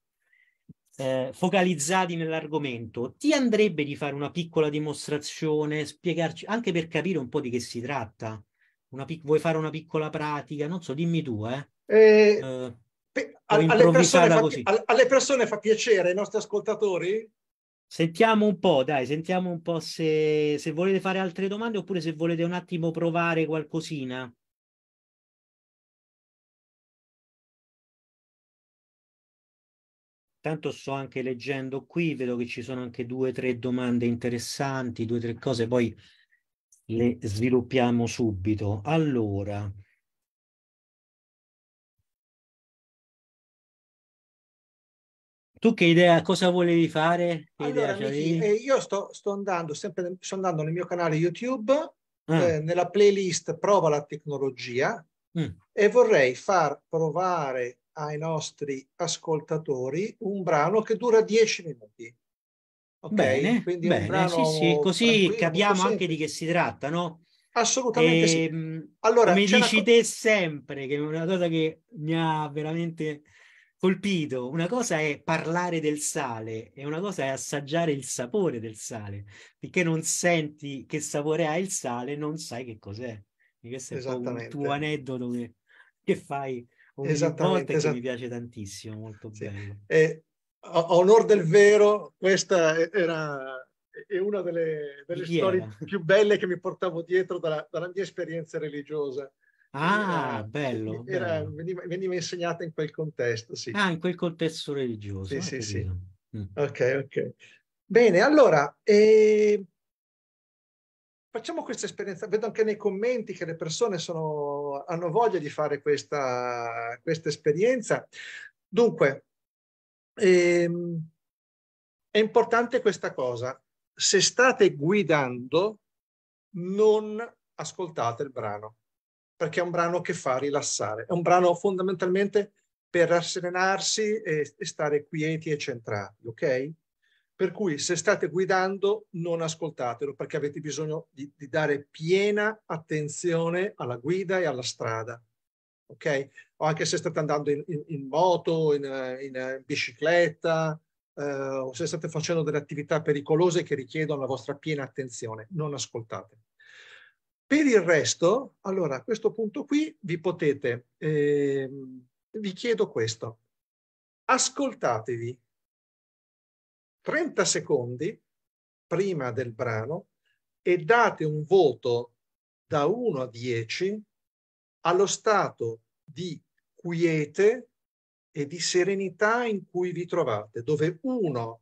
eh, focalizzati nell'argomento, ti andrebbe di fare una piccola dimostrazione, spiegarci anche per capire un po' di che si tratta? Pic- vuoi fare una piccola pratica? Non so, dimmi tu, eh. eh, eh alle, persone fa, alle persone fa piacere, ai nostri ascoltatori? Sentiamo un po', dai, sentiamo un po' se, se volete fare altre domande oppure se volete un attimo provare qualcosina. Tanto sto anche leggendo qui, vedo che ci sono anche due o tre domande interessanti, due o tre cose, poi le sviluppiamo subito. Allora, Tu che idea, cosa volevi fare? Allora, amici, eh, io sto, sto, andando sempre sto andando nel mio canale YouTube, ah. eh, nella playlist Prova la tecnologia mm. e vorrei far provare ai nostri ascoltatori un brano che dura dieci minuti. Okay? Bene, Quindi bene, sì, sì. così capiamo anche di che si tratta, no? Assolutamente e, sì. Ehm, allora, mi dici una... te sempre, che è una cosa che mi ha veramente colpito. Una cosa è parlare del sale e una cosa è assaggiare il sapore del sale. Perché non senti che sapore ha il sale, non sai che cos'è. E questo è un tuo aneddoto che, che fai ogni volta che mi piace tantissimo, molto sì. bello. E, a, onor del vero, questa era è una delle, delle storie più belle che mi portavo dietro dalla, dalla mia esperienza religiosa. Ah, bello, era, bello. Veniva, veniva, insegnata in quel contesto, sì. Ah, in quel contesto religioso. Sì, ah, sì, sì. Mm. Ok, ok. Bene, allora, eh, facciamo questa esperienza. Vedo anche nei commenti che le persone sono, hanno voglia di fare questa, questa esperienza. Dunque, ehm, è importante questa cosa. Se state guidando, non ascoltate il brano perché è un brano che fa rilassare, è un brano fondamentalmente per rasserenarsi e, e stare quieti e centrati, ok? Per cui se state guidando non ascoltatelo perché avete bisogno di, di dare piena attenzione alla guida e alla strada, ok? O anche se state andando in, in, in moto, in, in bicicletta, eh, o se state facendo delle attività pericolose che richiedono la vostra piena attenzione, non ascoltate. Per il resto, allora a questo punto qui vi potete, eh, vi chiedo questo, ascoltatevi 30 secondi prima del brano e date un voto da 1 a 10 allo stato di quiete e di serenità in cui vi trovate, dove 1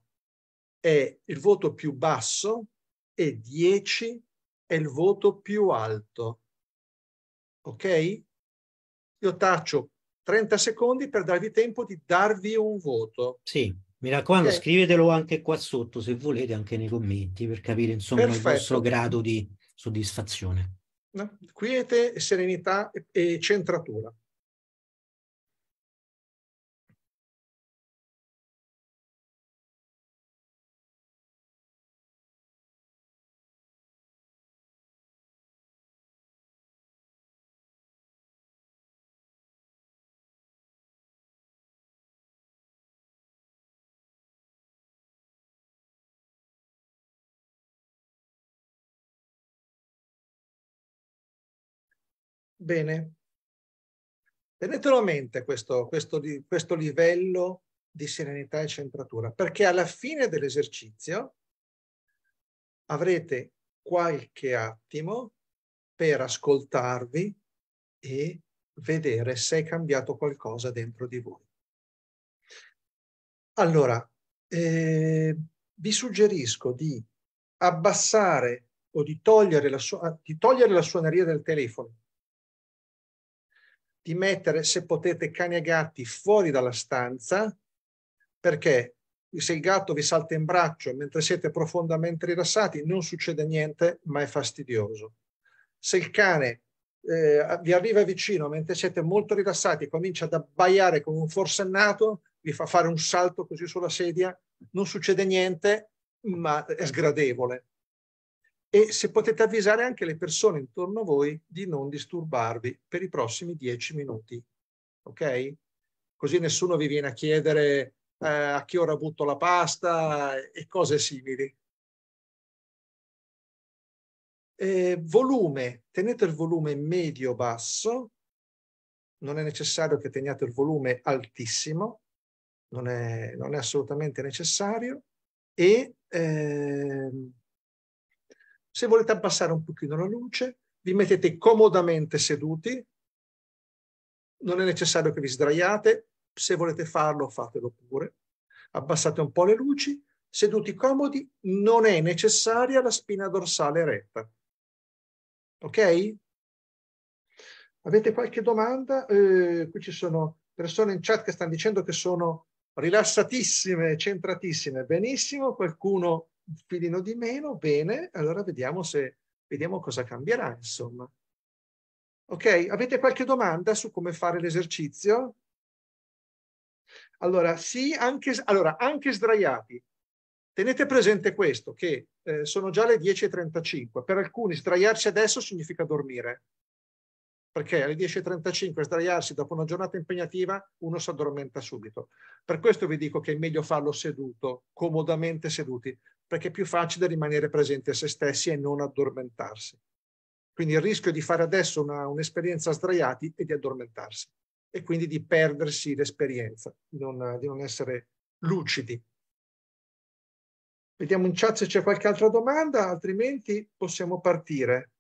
è il voto più basso e 10 è è il voto più alto. Ok? Io taccio 30 secondi per darvi tempo di darvi un voto. Sì, mi raccomando, okay. scrivetelo anche qua sotto se volete, anche nei commenti, per capire insomma Perfetto. il vostro grado di soddisfazione. No, quiete, serenità e, e centratura. Bene, tenetelo a mente questo, questo, questo livello di serenità e centratura, perché alla fine dell'esercizio avrete qualche attimo per ascoltarvi e vedere se è cambiato qualcosa dentro di voi. Allora, eh, vi suggerisco di abbassare o di togliere la, su- di togliere la suoneria del telefono di mettere, se potete, cani e gatti fuori dalla stanza, perché se il gatto vi salta in braccio mentre siete profondamente rilassati, non succede niente, ma è fastidioso. Se il cane eh, vi arriva vicino mentre siete molto rilassati, comincia ad abbaiare come un forsennato, vi fa fare un salto così sulla sedia, non succede niente, ma è sgradevole e se potete avvisare anche le persone intorno a voi di non disturbarvi per i prossimi dieci minuti. Ok? Così nessuno vi viene a chiedere eh, a che ora butto la pasta e cose simili. Eh, volume, tenete il volume medio-basso, non è necessario che teniate il volume altissimo, non è, non è assolutamente necessario, e ehm, se volete abbassare un pochino la luce, vi mettete comodamente seduti, non è necessario che vi sdraiate, se volete farlo fatelo pure. Abbassate un po' le luci, seduti comodi, non è necessaria la spina dorsale eretta. Ok? Avete qualche domanda? Eh, qui ci sono persone in chat che stanno dicendo che sono rilassatissime, centratissime. Benissimo, qualcuno un filino di meno, bene, allora vediamo, se, vediamo cosa cambierà, insomma. Ok, avete qualche domanda su come fare l'esercizio? Allora, sì, anche, allora, anche sdraiati. Tenete presente questo, che eh, sono già le 10.35. Per alcuni sdraiarsi adesso significa dormire, perché alle 10.35 sdraiarsi dopo una giornata impegnativa uno si addormenta subito. Per questo vi dico che è meglio farlo seduto, comodamente seduti, perché è più facile rimanere presenti a se stessi e non addormentarsi. Quindi il rischio di fare adesso una, un'esperienza sdraiati è di addormentarsi e quindi di perdersi l'esperienza, di non, di non essere lucidi. Vediamo in chat se c'è qualche altra domanda, altrimenti possiamo partire.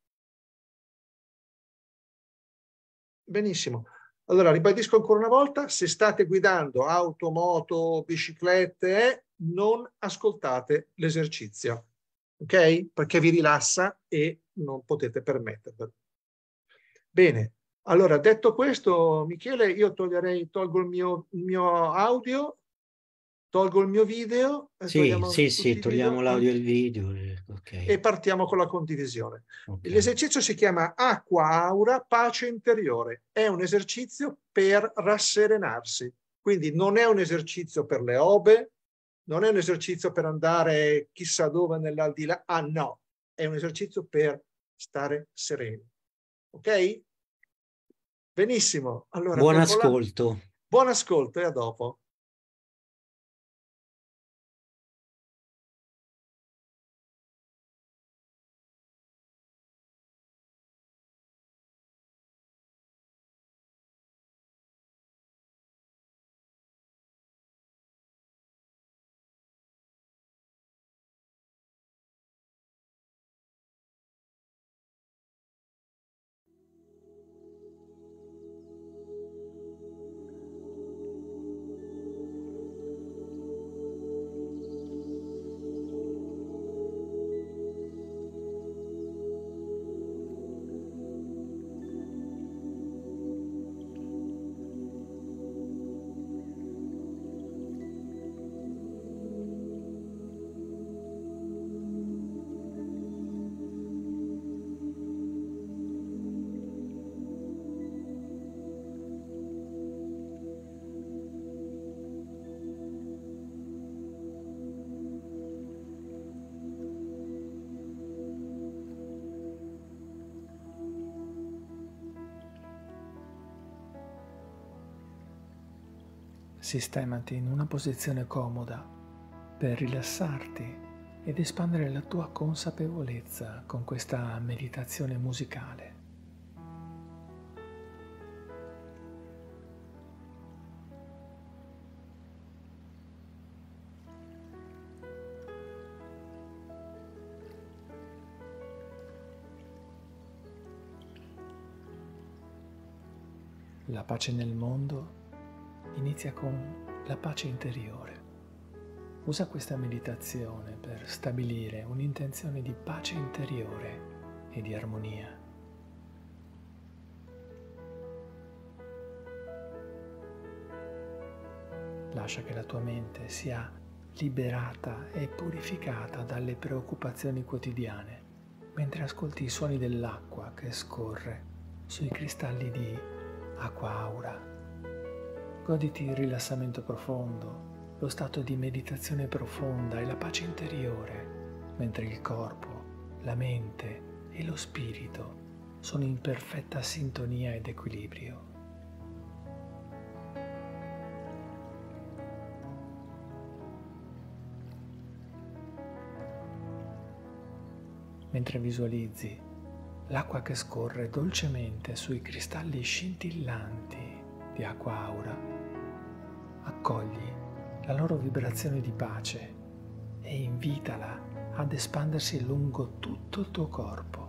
Benissimo. Allora, ribadisco ancora una volta, se state guidando auto, moto, biciclette, eh, non ascoltate l'esercizio, ok? Perché vi rilassa e non potete permettervelo. Bene, allora detto questo, Michele, io toglierei, tolgo il mio, il mio audio tolgo il mio video. Sì, sì, sì, togliamo l'audio e il video. Eh, okay. E partiamo con la condivisione. Okay. L'esercizio si chiama Acqua Aura Pace Interiore. È un esercizio per rasserenarsi. Quindi non è un esercizio per le obe, non è un esercizio per andare chissà dove nell'aldilà. Ah no, è un esercizio per stare sereni. Ok? Benissimo. Allora, buon ascolto. La... Buon ascolto e a dopo. Sistemati in una posizione comoda per rilassarti ed espandere la tua consapevolezza con questa meditazione musicale. La pace nel mondo inizia con la pace interiore. Usa questa meditazione per stabilire un'intenzione di pace interiore e di armonia. Lascia che la tua mente sia liberata e purificata dalle preoccupazioni quotidiane, mentre ascolti i suoni dell'acqua che scorre sui cristalli di acqua aura Goditi il rilassamento profondo, lo stato di meditazione profonda e la pace interiore, mentre il corpo, la mente e lo spirito sono in perfetta sintonia ed equilibrio. Mentre visualizzi l'acqua che scorre dolcemente sui cristalli scintillanti di acqua aura, accogli la loro vibrazione di pace e invitala ad espandersi lungo tutto il tuo corpo.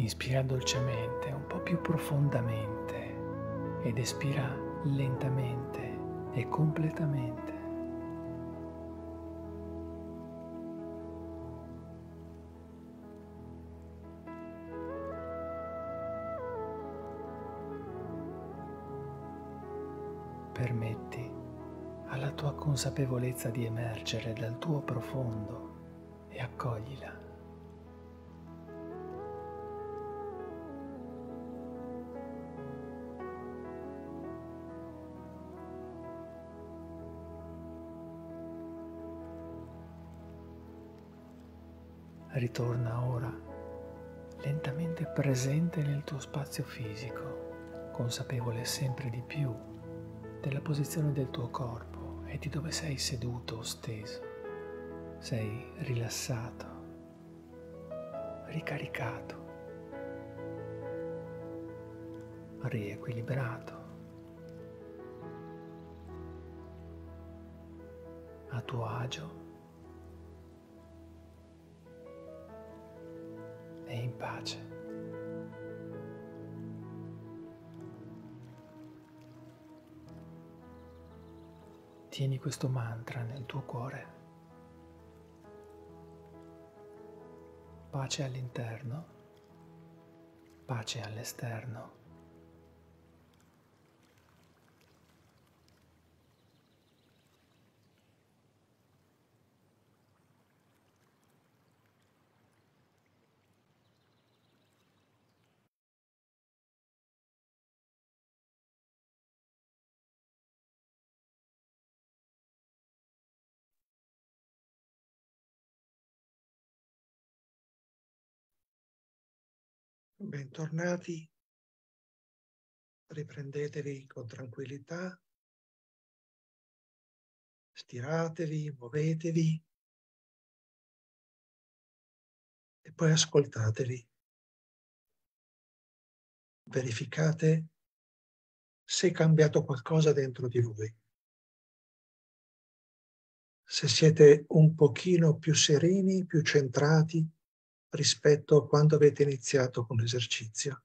Inspira dolcemente, un po' più profondamente ed espira lentamente e completamente. Permetti alla tua consapevolezza di emergere dal tuo profondo e accoglila. ritorna ora lentamente presente nel tuo spazio fisico, consapevole sempre di più della posizione del tuo corpo e di dove sei seduto o steso. Sei rilassato, ricaricato, riequilibrato. A tuo agio pace. Tieni questo mantra nel tuo cuore. Pace all'interno, pace all'esterno. bentornati, riprendetevi con tranquillità, stiratevi, muovetevi e poi ascoltatevi. Verificate se è cambiato qualcosa dentro di voi. Se siete un pochino più sereni, più centrati, rispetto a quando avete iniziato con l'esercizio.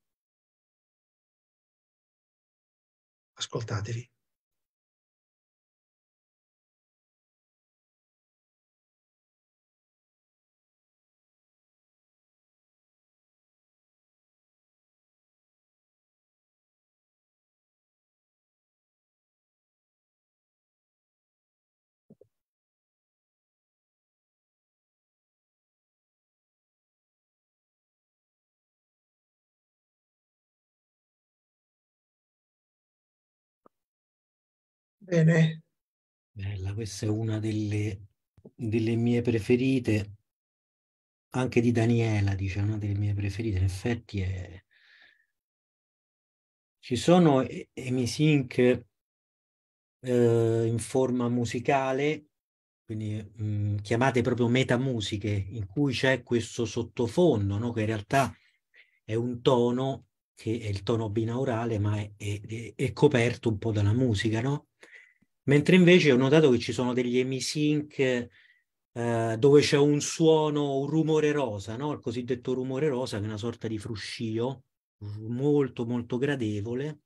Ascoltatevi. Bene. Bella, questa è una delle, delle mie preferite, anche di Daniela, dice una delle mie preferite, in effetti è... Ci sono emisync eh, in forma musicale, quindi mh, mm, chiamate proprio metamusiche, in cui c'è questo sottofondo, no? che in realtà è un tono, che è il tono binaurale, ma è, è, è coperto un po' dalla musica, no? Mentre invece ho notato che ci sono degli emisync eh, dove c'è un suono, un rumore rosa, no? il cosiddetto rumore rosa, che è una sorta di fruscio molto molto gradevole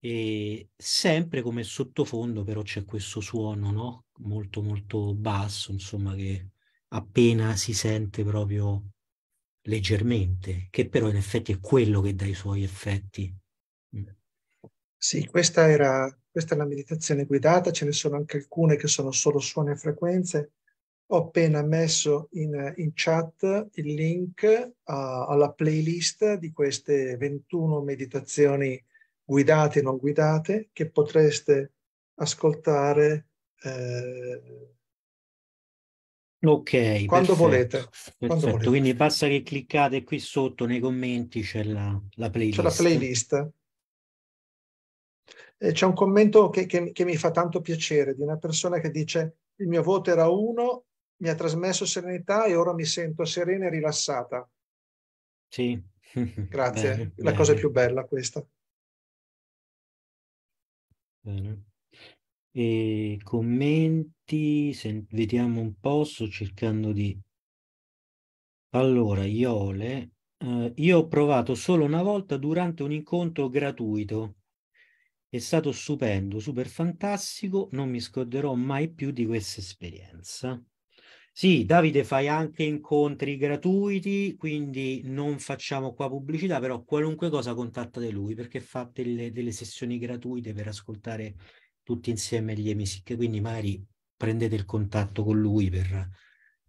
e sempre come sottofondo però c'è questo suono no? molto molto basso insomma che appena si sente proprio leggermente che però in effetti è quello che dà i suoi effetti sì, questa, era, questa è la meditazione guidata, ce ne sono anche alcune che sono solo suoni e frequenze. Ho appena messo in, in chat il link uh, alla playlist di queste 21 meditazioni guidate e non guidate che potreste ascoltare eh, Ok, quando, volete, perfetto. quando volete. Quindi basta che cliccate qui sotto nei commenti, c'è la, la C'è la playlist. Eh, c'è un commento che, che, che mi fa tanto piacere di una persona che dice il mio voto era uno, mi ha trasmesso serenità e ora mi sento serena e rilassata. Sì. Grazie, bene, la bene. cosa più bella questa. Bene. E commenti, se, vediamo un po', sto cercando di... Allora, Iole, eh, io ho provato solo una volta durante un incontro gratuito è stato stupendo, super fantastico, non mi scorderò mai più di questa esperienza. Sì, Davide, fai anche incontri gratuiti, quindi non facciamo qua pubblicità, però qualunque cosa contattate lui perché fa delle, delle sessioni gratuite per ascoltare tutti insieme gli Emisic, quindi magari prendete il contatto con lui per,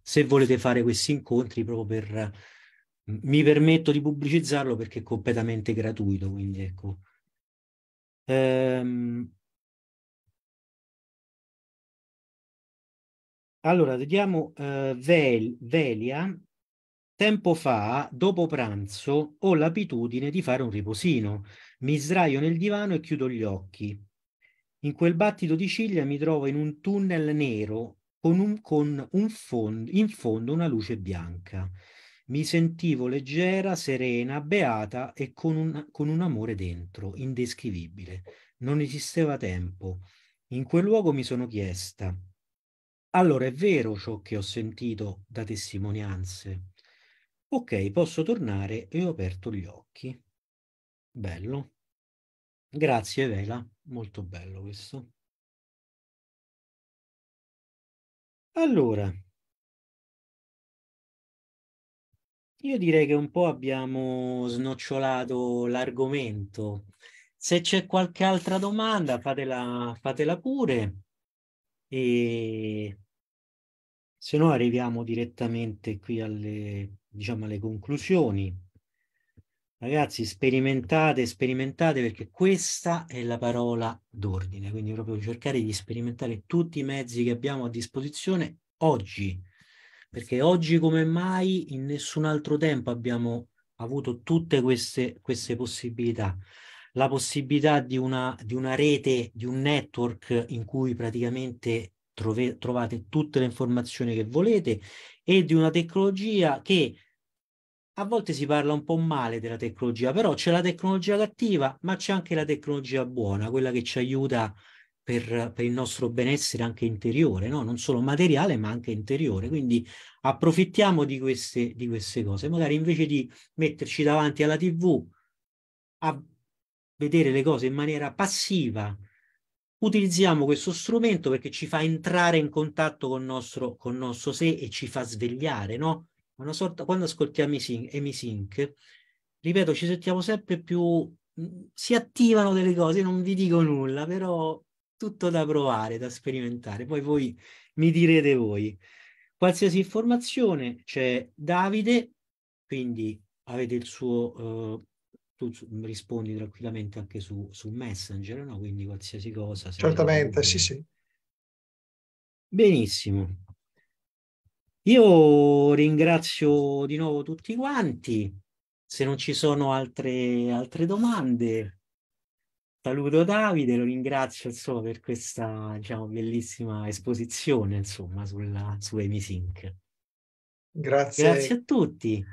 se volete fare questi incontri proprio per... Mi permetto di pubblicizzarlo perché è completamente gratuito, quindi ecco, Ehm, allora, vediamo eh, Vel, Velia. Tempo fa, dopo pranzo, ho l'abitudine di fare un riposino. Mi sdraio nel divano e chiudo gli occhi. In quel battito di ciglia mi trovo in un tunnel nero con, un, con un fond- in fondo una luce bianca. Mi sentivo leggera, serena, beata e con un, con un amore dentro, indescrivibile. Non esisteva tempo. In quel luogo mi sono chiesta, allora è vero ciò che ho sentito da testimonianze. Ok, posso tornare e ho aperto gli occhi. Bello. Grazie Vela, molto bello questo. Allora, Io direi che un po' abbiamo snocciolato l'argomento. Se c'è qualche altra domanda, fatela, fatela pure. E se no arriviamo direttamente qui alle, diciamo, alle conclusioni. Ragazzi, sperimentate, sperimentate perché questa è la parola d'ordine, quindi proprio cercare di sperimentare tutti i mezzi che abbiamo a disposizione oggi perché oggi come mai in nessun altro tempo abbiamo avuto tutte queste, queste possibilità. La possibilità di una, di una, rete, di un network in cui praticamente trove, trovate tutte le informazioni che volete e di una tecnologia che a volte si parla un po' male della tecnologia, però c'è la tecnologia cattiva, ma c'è anche la tecnologia buona, quella che ci aiuta a per, per il nostro benessere anche interiore, no? non solo materiale ma anche interiore. Quindi approfittiamo di queste, di queste cose. Magari invece di metterci davanti alla tv a vedere le cose in maniera passiva, utilizziamo questo strumento perché ci fa entrare in contatto con il nostro, con nostro sé e ci fa svegliare, no? Una sorta, quando ascoltiamo Emi Sync, ripeto, ci sentiamo sempre più, si attivano delle cose, non vi dico nulla, però tutto da provare, da sperimentare. Poi voi mi direte voi. Qualsiasi informazione c'è Davide, quindi avete il suo, eh, tu rispondi tranquillamente anche su, su Messenger, no? quindi qualsiasi cosa. Certamente, sì, sì. Benissimo. Io ringrazio di nuovo tutti quanti. Se non ci sono altre, altre domande, Saluto Davide, lo ringrazio insomma, per questa diciamo, bellissima esposizione insomma, sulla, su Emisync. Grazie. grazie. a tutti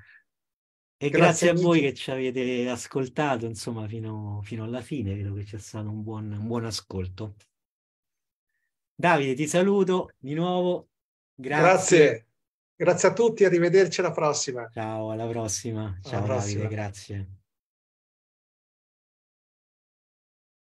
e grazie, grazie a voi che ci avete ascoltato insomma, fino, fino, alla fine, vedo che c'è stato un buon, un buon ascolto. Davide, ti saluto di nuovo. Grazie. grazie. grazie. a tutti, arrivederci alla prossima. Ciao, alla prossima. Ciao alla prossima. Davide, grazie.